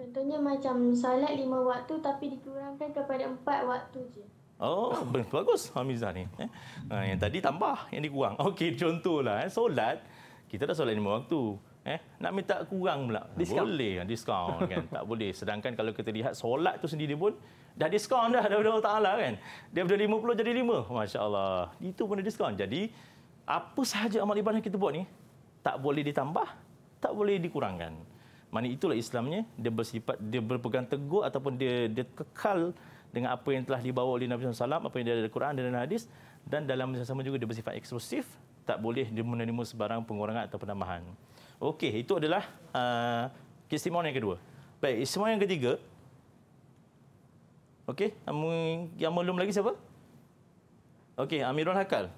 Contohnya macam salat lima waktu tapi dikurangkan kepada empat waktu je. Oh, bagus Hamizah ni. Eh? Ha, yang tadi tambah, yang dikurang. Okey, contohlah eh, solat. Kita dah solat lima waktu. Eh, nak minta kurang pula. Discount. Boleh, eh, diskaun kan. tak boleh. Sedangkan kalau kita lihat solat tu sendiri pun, dah diskaun dah daripada Allah Ta'ala kan. Dia berada lima puluh jadi lima. Masya Allah. Itu pun ada diskaun. Jadi, apa sahaja amal ibadah kita buat ni, tak boleh ditambah, tak boleh dikurangkan mana itulah Islamnya dia bersifat dia berpegang teguh ataupun dia dia kekal dengan apa yang telah dibawa oleh Nabi SAW apa yang ada dalam Quran dan dalam hadis dan dalam masa sama juga dia bersifat eksklusif tak boleh dia menerima sebarang pengurangan atau penambahan okey itu adalah uh, kesimpulan yang kedua baik kesimpulan yang ketiga okey yang belum lagi siapa okey Amirul Hakal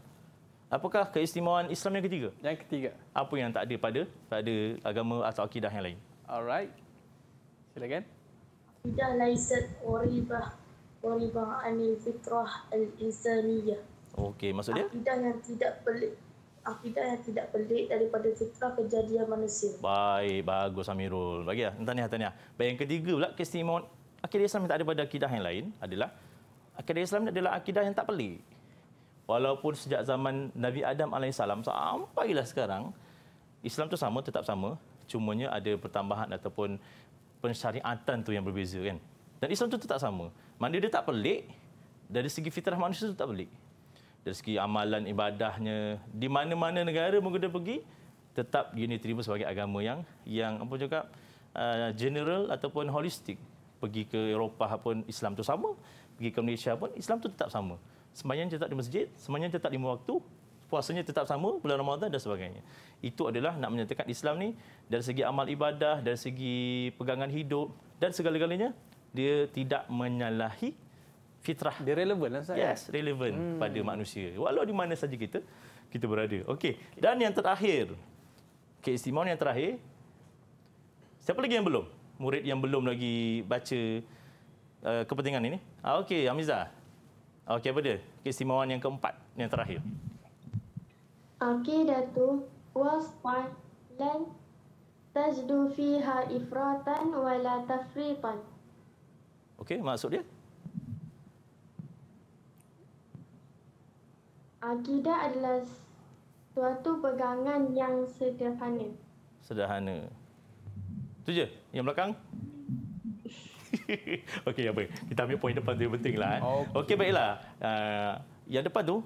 Apakah keistimewaan Islam yang ketiga? Yang ketiga. Apa yang tak ada pada tak ada agama atau akidah yang lain? Alright. Silakan. Tidak laisat qoribah qoribah anil fitrah al-insaniyah. Okey, maksud dia? Akidah yang tidak pelik akidah yang tidak pelik daripada fitrah kejadian manusia. Baik, bagus Amirul. Bagi ah, tahniah tahniah. Baik yang ketiga pula kesimon akidah Islam yang tak ada pada akidah yang lain adalah akidah Islam ni adalah akidah yang tak pelik. Walaupun sejak zaman Nabi Adam AS lah sekarang, Islam tu sama, tetap sama cumanya ada pertambahan ataupun pensyariatan tu yang berbeza kan. Dan Islam tu, tu tak sama. Mana dia tak pelik dari segi fitrah manusia tu tak pelik. Dari segi amalan ibadahnya di mana-mana negara mungkin dia pergi tetap dia diterima sebagai agama yang yang apa cakap uh, general ataupun holistik. Pergi ke Eropah pun Islam tu sama, pergi ke Malaysia pun Islam tu tetap sama. Sembahyang tetap di masjid, sembahyang tetap lima waktu, puasanya tetap sama bulan Ramadan dan sebagainya. Itu adalah nak menyatakan Islam ni dari segi amal ibadah, dari segi pegangan hidup dan segala-galanya dia tidak menyalahi fitrah. Dia relevan lah saya. Yes, relevan hmm. pada manusia. Walau di mana saja kita, kita berada. Okey. Dan yang terakhir, keistimewaan yang terakhir, siapa lagi yang belum? Murid yang belum lagi baca uh, kepentingan ini? Ah, Okey, Hamizah. Okey, apa dia? Keistimewaan yang keempat, yang terakhir aqidatu wasfan lan tajdu fiha ifratan wala tafriqan. Okey, maksud dia? Aqidah adalah suatu pegangan yang sederhana. Sederhana. Itu je, yang belakang. Okey, apa? Kita ambil poin depan tu yang penting lah. Eh. Okey, okay, baiklah. Uh, yang depan tu,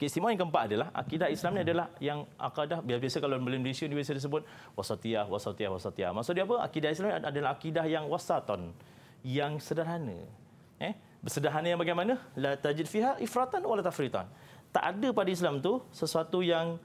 Keistimewaan yang keempat adalah akidah Islam ni adalah yang akadah biasa kalau di Malaysia ni biasa disebut wasatiyah wasatiyah wasatiyah. Maksudnya apa? Akidah Islam adalah akidah yang wasaton yang sederhana. Eh, sederhana yang bagaimana? La tajid fiha ifratan wala tafritan. Tak ada pada Islam tu sesuatu yang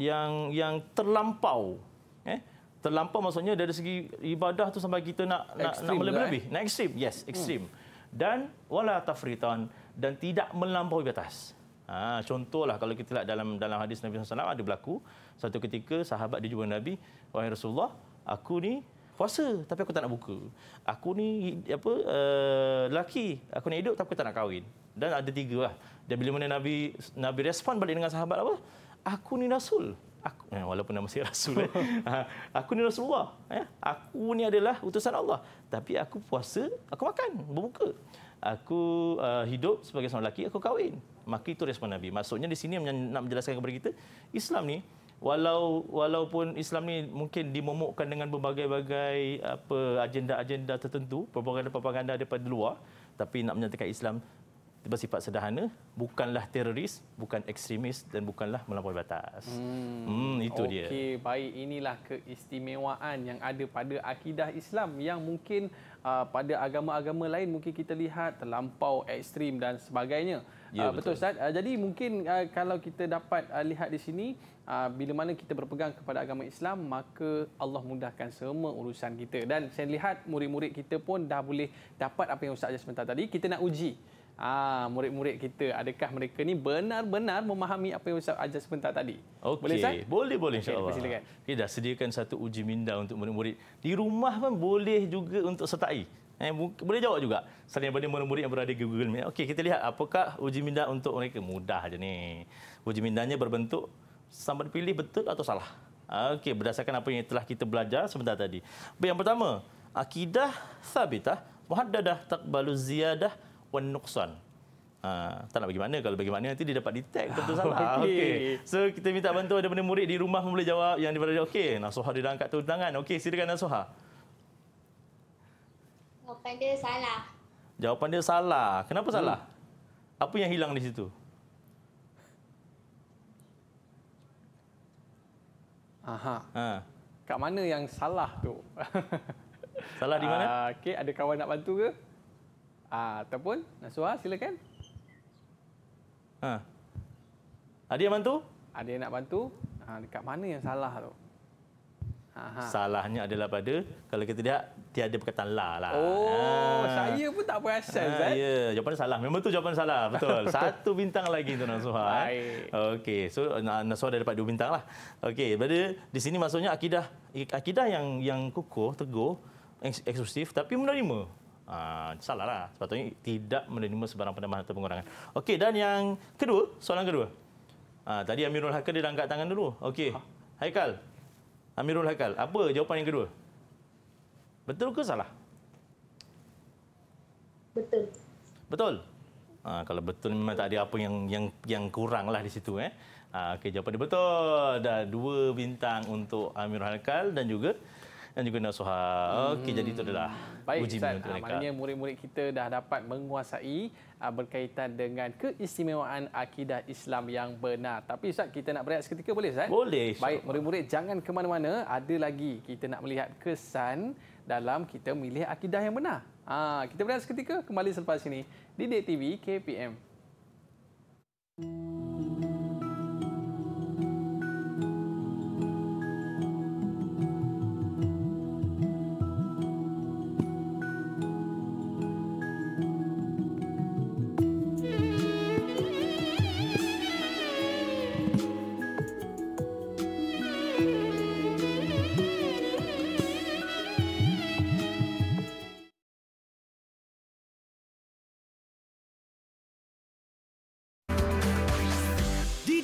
yang yang terlampau. Eh, terlampau maksudnya dari segi ibadah tu sampai kita nak extreme nak, nak lebih-lebih. Eh? Nak extreme. Yes, extreme. Hmm. Dan wala tafritan dan tidak melampaui batas. Ha, contohlah kalau kita lihat dalam dalam hadis Nabi SAW ada berlaku satu ketika sahabat dijumpa Nabi wahai Rasulullah aku ni puasa tapi aku tak nak buka aku ni apa uh, lelaki aku nak hidup tapi aku tak nak kahwin dan ada tiga lah dan bila mana Nabi Nabi respon balik dengan sahabat apa aku ni rasul aku eh, walaupun nama saya rasul eh. Ha, aku ni Rasulullah eh. aku ni adalah utusan Allah tapi aku puasa aku makan berbuka aku uh, hidup sebagai seorang lelaki, aku kahwin. Maka itu respon Nabi. Maksudnya di sini nak menjelaskan kepada kita, Islam ni walau walaupun Islam ni mungkin dimomokkan dengan berbagai-bagai apa agenda-agenda tertentu, propaganda-propaganda daripada luar, tapi nak menyatakan Islam bersifat sederhana, bukanlah teroris, bukan ekstremis dan bukanlah melampaui batas. Hmm, hmm itu okay, dia. Okey, baik inilah keistimewaan yang ada pada akidah Islam yang mungkin uh, pada agama-agama lain mungkin kita lihat terlampau ekstrem dan sebagainya. Ya, uh, betul Ustaz. Uh, jadi mungkin uh, kalau kita dapat uh, lihat di sini uh, bila mana kita berpegang kepada agama Islam maka Allah mudahkan semua urusan kita dan saya lihat murid-murid kita pun dah boleh dapat apa yang Ustaz ajar sebentar tadi. Kita nak uji Ah, murid-murid kita, adakah mereka ni benar-benar memahami apa yang Ustaz ajar sebentar tadi? Okay. Boleh, Ustaz? Boleh, boleh okay, insyaAllah. Silakan. Okay, dah sediakan satu uji minda untuk murid-murid. Di rumah pun boleh juga untuk sertai. Eh, boleh jawab juga. Selain daripada murid-murid yang berada di Google Meet. Okey, kita lihat apakah uji minda untuk mereka. Mudah aja ni. Uji mindanya berbentuk sama pilih betul atau salah. Okey, berdasarkan apa yang telah kita belajar sebentar tadi. Yang pertama, akidah sabitah, muhaddadah, takbalu ziyadah, penuksan. Ha, tak nak bagaimana kalau bagaimana nanti dia dapat detect betul salah. Okey. Okay. So kita minta bantuan daripada murid di rumah pun boleh jawab yang daripada okey. Nasuha dia dah angkat tu tangan. Okey, silakan Nasuha. Jawapan dia salah. Jawapan dia salah. Kenapa hmm. salah? Apa yang hilang di situ? Aha. Ha. Kat mana yang salah tu? salah di mana? Uh, ah, okay. ada kawan nak bantu ke? Ah, ataupun Naswa silakan. Ha. Ada yang bantu? Ada yang nak bantu? Ha, dekat mana yang salah tu? Aha. Ha. Salahnya adalah pada kalau kita tidak tiada perkataan la lah. Oh, ha. saya pun tak perasan ha, Ya, jawapan salah. Memang tu jawapan salah. Betul. Satu bintang lagi tu Nasuha. Eh. Okey, so Nasuha dah dapat dua bintang lah. Okey, pada di sini maksudnya akidah akidah yang yang kukuh, teguh, eksklusif tapi menerima uh, ah, salah lah. Sepatutnya tidak menerima sebarang penambahan atau pengurangan. Okey, dan yang kedua, soalan kedua. Uh, tadi Amirul Haikal dia dah angkat tangan dulu. Okey, ha. Haikal. Amirul Haikal, apa jawapan yang kedua? Betul ke salah? Betul. Betul? Ha, kalau betul memang tak ada apa yang yang yang lah di situ eh. Ha, okay, jawapan dia betul. Dah dua bintang untuk Amirul Haikal dan juga dan juga nasuha. Okey hmm. jadi itu adalah Baik, uji Ustaz, untuk mereka. Ah, maknanya murid-murid kita dah dapat menguasai ah, berkaitan dengan keistimewaan akidah Islam yang benar. Tapi Ustaz, kita nak berehat seketika boleh Ustaz? Boleh. Baik, murid-murid jangan ke mana-mana. Ada lagi kita nak melihat kesan dalam kita memilih akidah yang benar. Ha, kita berehat seketika kembali selepas ini di DTV KPM. Hmm.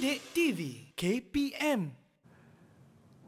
Bidik TV KPM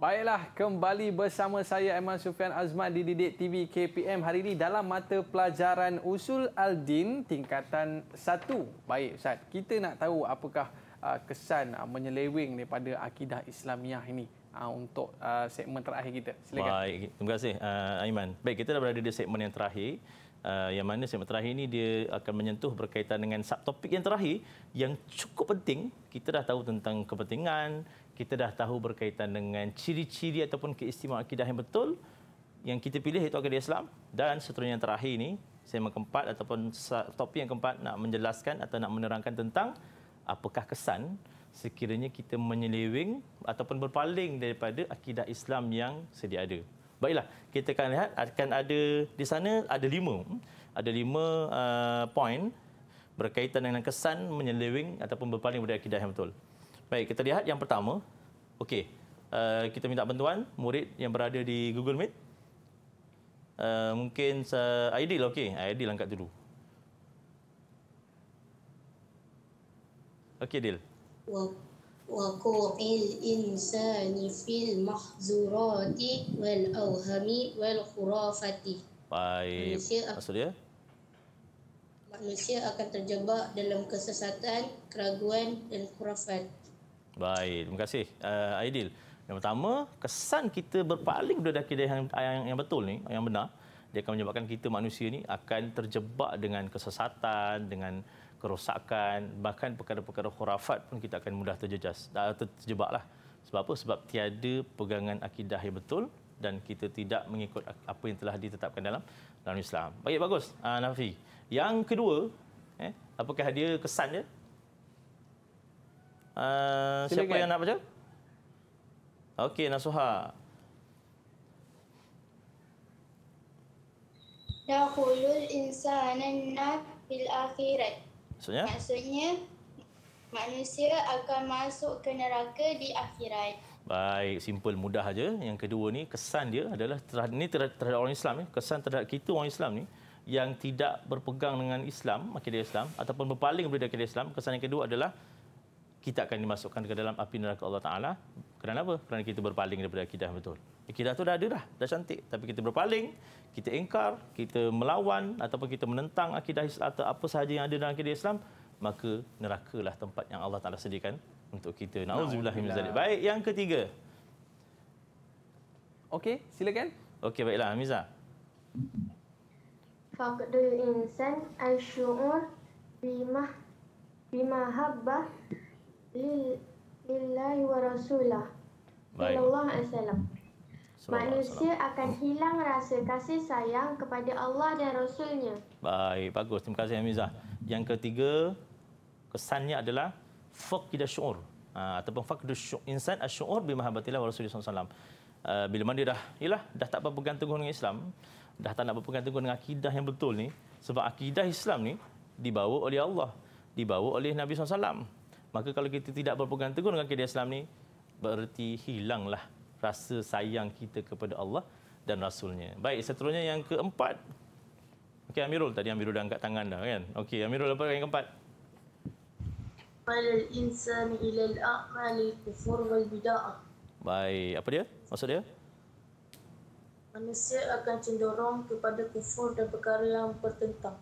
Baiklah, kembali bersama saya Aiman Sufian Azman di Didik TV KPM hari ini dalam mata pelajaran Usul Al-Din tingkatan 1. Baik Ustaz, kita nak tahu apakah uh, kesan uh, menyeleweng daripada akidah Islamiah ini uh, untuk uh, segmen terakhir kita. Silakan. Baik, terima kasih uh, Aiman. Baik, kita dah berada di segmen yang terakhir uh, yang mana segmen terakhir ini dia akan menyentuh berkaitan dengan subtopik yang terakhir yang cukup penting kita dah tahu tentang kepentingan kita dah tahu berkaitan dengan ciri-ciri ataupun keistimewaan akidah yang betul yang kita pilih itu akidah Islam dan seterusnya yang terakhir ini segmen keempat ataupun topik yang keempat nak menjelaskan atau nak menerangkan tentang apakah kesan sekiranya kita menyelewing ataupun berpaling daripada akidah Islam yang sedia ada. Baiklah, kita akan lihat akan ada di sana ada lima. Hmm, ada lima uh, poin berkaitan dengan kesan menyelewing ataupun berpaling pada akidah yang betul. Baik, kita lihat yang pertama. Okey, uh, kita minta bantuan murid yang berada di Google Meet. Uh, mungkin uh, ID lah, okey. ID langkat lah dulu. Okey, Dil. Well, وَقُوعِ الْإِنْسَانِ فِي الْمَحْزُرَاتِ وَالْأَوْهَمِ وَالْخُرَافَةِ Baik. Manusia, Manusia akan terjebak dalam kesesatan, keraguan dan khurafat. Baik. Terima kasih, uh, Aidil. Yang pertama, kesan kita berpaling kepada akidah yang, yang, yang betul ni, yang benar, dia akan menyebabkan kita manusia ni akan terjebak dengan kesesatan, dengan kerosakan, bahkan perkara-perkara khurafat pun kita akan mudah terjejas, lah Sebab apa? Sebab tiada pegangan akidah yang betul dan kita tidak mengikut apa yang telah ditetapkan dalam dalam Islam. Baik, bagus. Uh, Nafi. Yang kedua, eh, apakah dia kesan dia? Uh, siapa yang nak baca? Okey, Nasuha. Ya insana nafil akhirat Maksudnya? Maksudnya manusia akan masuk ke neraka di akhirat. Baik, simple mudah aja. Yang kedua ni kesan dia adalah terhadap ni terhadap, terhadap orang Islam ni, kesan terhadap kita orang Islam ni yang tidak berpegang dengan Islam, akidah Islam ataupun berpaling daripada akidah Islam, kesan yang kedua adalah kita akan dimasukkan ke dalam api neraka Allah Ta'ala. Kerana apa? Kerana kita berpaling daripada akidah betul. Akidah tu dah ada dah, dah cantik. Tapi kita berpaling, kita ingkar, kita melawan ataupun kita menentang akidah Islam atau apa sahaja yang ada dalam akidah Islam, maka nerakalah tempat yang Allah Ta'ala sediakan untuk kita. Na'udzubillah min zalik. Baik, yang ketiga. Okey, silakan. Okey, baiklah. Amizah. Fakdul insan al-syu'ur bima bimahabbah lillahi wa rasulah sallallahu alaihi wasallam. Manusia akan hilang rasa kasih sayang kepada Allah dan rasulnya. Baik, bagus. Terima kasih Amizah. Yang ketiga kesannya adalah faqidah syuur. Ha, ataupun faqdu syu insan asyuur bi mahabbatillah wa rasulillah sallallahu alaihi ha, bila mana dia dah yalah dah tak berpegang bergantung dengan Islam, dah tak nak berpegang teguh dengan akidah yang betul ni sebab akidah Islam ni dibawa oleh Allah, dibawa oleh Nabi saw maka kalau kita tidak berpegang teguh dengan akidah Islam ni bererti hilanglah rasa sayang kita kepada Allah dan rasulnya. Baik, seterusnya yang keempat. Okey Amirul tadi Amirul dah angkat tangan dah kan. Okey Amirul apa yang keempat? Baik, apa dia? Maksud dia? Manusia akan cenderung kepada kufur dan perkara yang bertentang.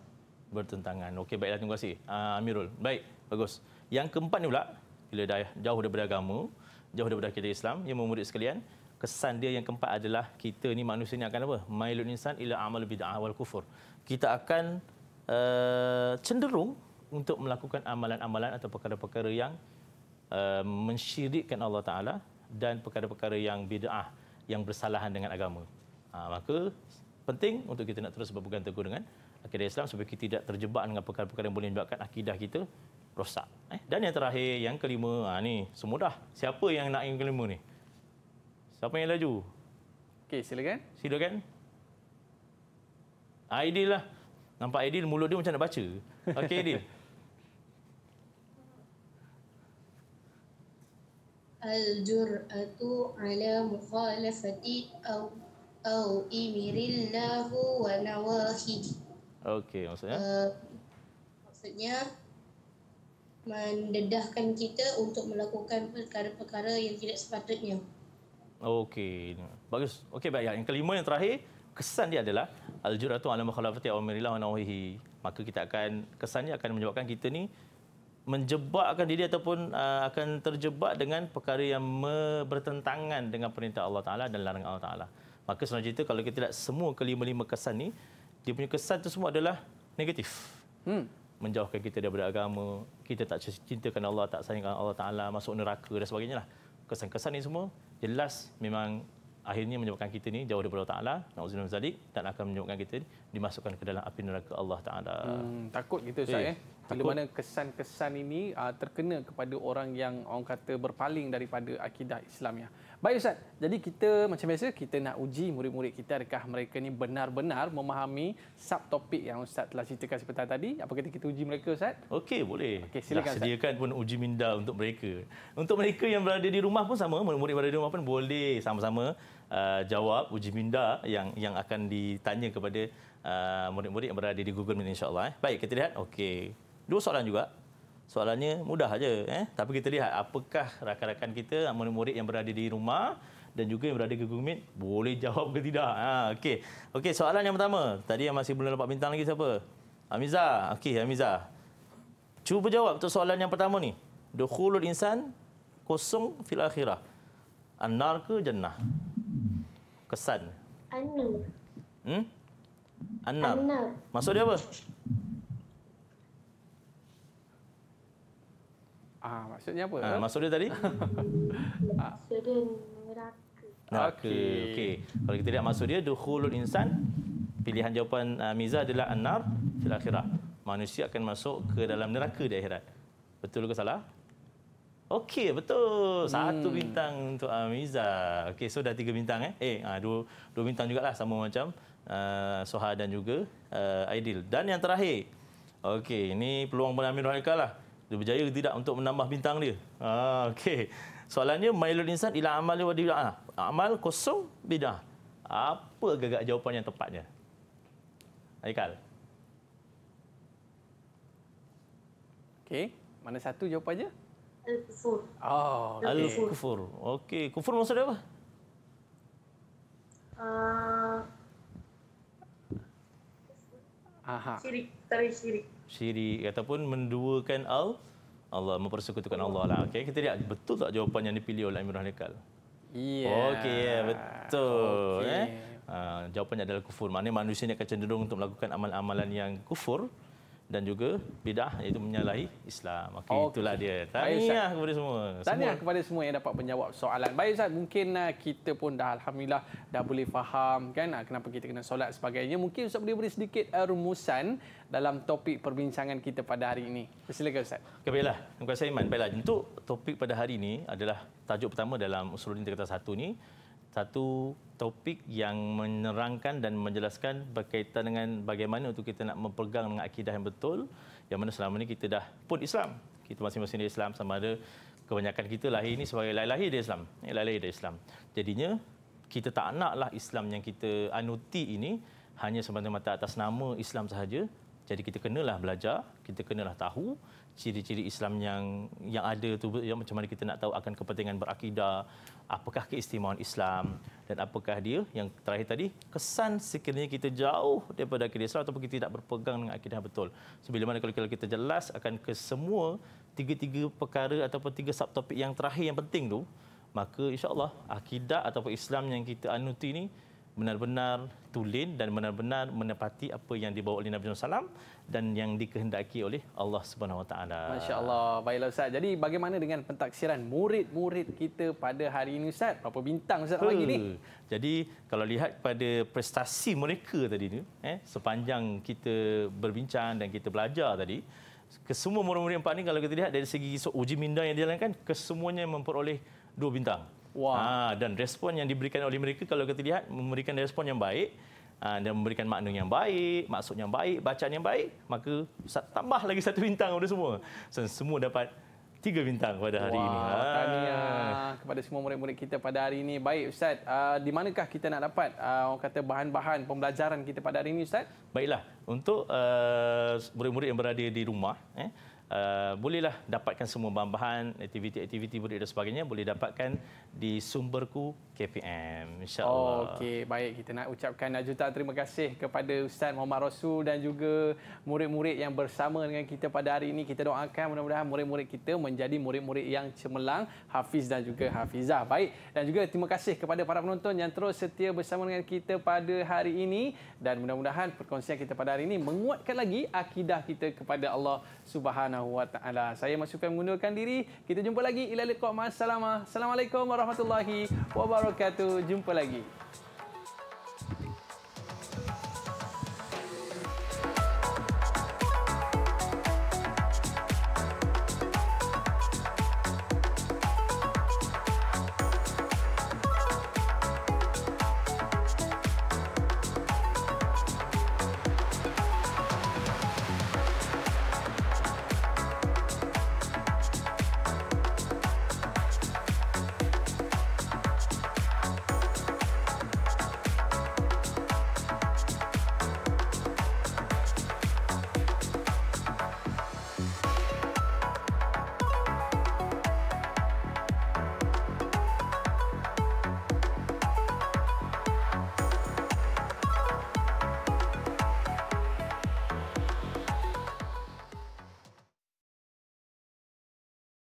Bertentangan. Okey, baiklah terima kasih. Ah, Amirul. Baik, bagus. Yang keempat ni pula, bila dah jauh daripada agama, jauh daripada kita Islam, yang memurid sekalian, kesan dia yang keempat adalah kita ni manusia ni akan apa? Mailun insan ila amal bid'ah wal kufur. Kita akan uh, cenderung untuk melakukan amalan-amalan atau perkara-perkara yang uh, mensyirikkan Allah Ta'ala dan perkara-perkara yang bid'ah, yang bersalahan dengan agama. Ha, maka penting untuk kita nak terus berpegang teguh dengan akidah Islam supaya kita tidak terjebak dengan perkara-perkara yang boleh menyebabkan akidah kita rosak. Eh, dan yang terakhir, yang kelima, ha, ni semua dah. Siapa yang nak yang kelima ni? Siapa yang laju? Okey, silakan. Silakan. Aidil lah. Nampak Aidil mulut dia macam nak baca. Okey, Aidil. Al-jur'atu ala mukhalafati aw aw imirillahu wa nawahi. Okey, maksudnya? Uh, maksudnya, mendedahkan kita untuk melakukan perkara-perkara yang tidak sepatutnya. Okey, bagus. Okey baik. Yang kelima yang terakhir kesan dia adalah al-juratu ala mukhalafati amrillah wa nawahihi. Maka kita akan kesannya akan menyebabkan kita ni menjebakkan diri ataupun uh, akan terjebak dengan perkara yang bertentangan dengan perintah Allah Taala dan larangan Allah Taala. Maka sebenarnya itu kalau kita tidak semua kelima-lima kesan ni dia punya kesan itu semua adalah negatif. Hmm menjauhkan kita daripada agama, kita tak cintakan Allah, tak sayangkan Allah Ta'ala, masuk neraka dan sebagainya lah. Kesan-kesan ini semua jelas memang akhirnya menyebabkan kita ni jauh daripada Ta'ala, na'udzulim zalik, dan akan menyebabkan kita ni, dimasukkan ke dalam api neraka Allah Ta'ala. Hmm, takut kita Ustaz eh. eh? Takut. Bila mana kesan-kesan ini uh, terkena kepada orang yang orang kata berpaling daripada akidah Islam ya. Baik Ustaz, jadi kita macam biasa kita nak uji murid-murid kita adakah mereka ni benar-benar memahami subtopik yang Ustaz telah ceritakan sebentar tadi. Apa kata kita uji mereka Ustaz? Okey, boleh. Okey, silakan sediakan lah, Ustaz. sediakan pun uji minda untuk mereka. Untuk mereka yang berada di rumah pun sama, murid-murid berada di rumah pun boleh sama-sama uh, jawab uji minda yang yang akan ditanya kepada uh, murid-murid yang berada di Google Meet insya-Allah. Eh. Baik, kita lihat. Okey. Dua soalan juga soalannya mudah aja eh tapi kita lihat apakah rakan-rakan kita murid-murid yang berada di rumah dan juga yang berada di Google Meet boleh jawab ke tidak ha okay okey soalan yang pertama tadi yang masih belum dapat bintang lagi siapa Amiza okay, Amiza cuba jawab untuk soalan yang pertama ni dukhulul insan kosong fil akhirah annar ke jannah kesan annar hmm annar, annar. maksud dia apa Ah, maksudnya apa? Ah, maksud dia tadi? Ah. maksud neraka. Neraka. Okey. Okay. Kalau kita lihat maksud dia dukhulul insan pilihan jawapan uh, Miza adalah annar fil akhirah. Manusia akan masuk ke dalam neraka di akhirat. Betul ke salah? Okey, betul. Satu hmm. bintang untuk uh, Miza. Okey, so dah tiga bintang eh. Eh, uh, dua dua bintang jugalah sama macam uh, Soha dan juga uh, Aidil. Dan yang terakhir. Okey, ini peluang Bani Amir Haikal lah dia berjaya ke tidak untuk menambah bintang dia. Ha ah, Soalannya mailul insan ila amali wa bid'ah. Amal kosong bid'ah. Apa gagak jawapan yang tepatnya? Aikal. Okay. mana satu jawapan je? Al-kufur. Oh, okay. al-kufur. Okey, kufur maksudnya apa? Uh, Aha. Syirik, tarik syirik syirik ataupun menduakan al Allah mempersekutukan Allah lah. Okey, kita lihat betul tak jawapan yang dipilih oleh Amirul Hekal? Iya. Yeah. Okey, yeah, betul. Okay. Eh? Uh, jawapannya adalah kufur. Maknanya manusia ni akan cenderung untuk melakukan amal-amalan yang kufur dan juga bidah iaitu menyalahi Islam. Okey okay. itulah dia. Tahniah kepada semua. Tahniah semua. kepada semua yang dapat menjawab soalan. Baik Ustaz, mungkin uh, kita pun dah alhamdulillah dah boleh faham kan uh, kenapa kita kena solat sebagainya. Mungkin Ustaz boleh beri sedikit uh, rumusan dalam topik perbincangan kita pada hari ini. Silakan Ustaz. Okay, baiklah. Terima kasih Iman. Baiklah. Untuk topik pada hari ini adalah tajuk pertama dalam Usuluddin Tingkatan 1 ni satu topik yang menerangkan dan menjelaskan berkaitan dengan bagaimana untuk kita nak memegang dengan akidah yang betul yang mana selama ini kita dah pun Islam. Kita masing-masing di Islam sama ada kebanyakan kita lahir ini sebagai lahir-lahir di Islam. Eh, lahir-lahir di Islam. Jadinya kita tak naklah Islam yang kita anuti ini hanya semata-mata atas nama Islam sahaja jadi kita kenalah belajar, kita kenalah tahu ciri-ciri Islam yang yang ada tu yang macam mana kita nak tahu akan kepentingan berakidah, apakah keistimewaan Islam dan apakah dia yang terakhir tadi kesan sekiranya kita jauh daripada akidah Islam ataupun kita tidak berpegang dengan akidah betul. So, bila mana kalau kita jelas akan ke semua tiga-tiga perkara ataupun tiga subtopik yang terakhir yang penting tu, maka insya-Allah akidah ataupun Islam yang kita anuti ni benar-benar tulen dan benar-benar menepati apa yang dibawa oleh Nabi SAW dan yang dikehendaki oleh Allah Subhanahu Wa Taala. Masya-Allah. Baiklah Ustaz. Jadi bagaimana dengan pentaksiran murid-murid kita pada hari ini Ustaz? Berapa bintang Ustaz lagi ni? Jadi kalau lihat pada prestasi mereka tadi ni, eh sepanjang kita berbincang dan kita belajar tadi, kesemua murid-murid empat ni kalau kita lihat dari segi uji minda yang dijalankan, kesemuanya memperoleh dua bintang. Wah. Ha, dan respon yang diberikan oleh mereka kalau kita lihat memberikan respon yang baik ah, dan memberikan makna yang baik, maksud yang baik, bacaan yang baik, maka tambah lagi satu bintang kepada semua. So, semua dapat tiga bintang pada hari Wah, ini. Wah, ah. tahniah kepada semua murid-murid kita pada hari ini. Baik Ustaz, uh, di manakah kita nak dapat uh, orang kata bahan-bahan pembelajaran kita pada hari ini Ustaz? Baiklah, untuk uh, murid-murid yang berada di rumah, eh, Uh, bolehlah dapatkan semua bahan-bahan aktiviti-aktiviti budi dan sebagainya boleh dapatkan di sumberku KPM insyaallah. Oh, Okey, baik kita nak ucapkan jutaan terima kasih kepada Ustaz Muhammad Rasul dan juga murid-murid yang bersama dengan kita pada hari ini. Kita doakan mudah-mudahan murid-murid kita menjadi murid-murid yang cemerlang, hafiz dan juga hafizah. Baik, dan juga terima kasih kepada para penonton yang terus setia bersama dengan kita pada hari ini dan mudah-mudahan perkongsian kita pada hari ini menguatkan lagi akidah kita kepada Allah Subhanahu Subhanahu Wa Taala. Saya masukkan mengundurkan diri. Kita jumpa lagi ila liqa. Assalamualaikum warahmatullahi wabarakatuh. Jumpa lagi.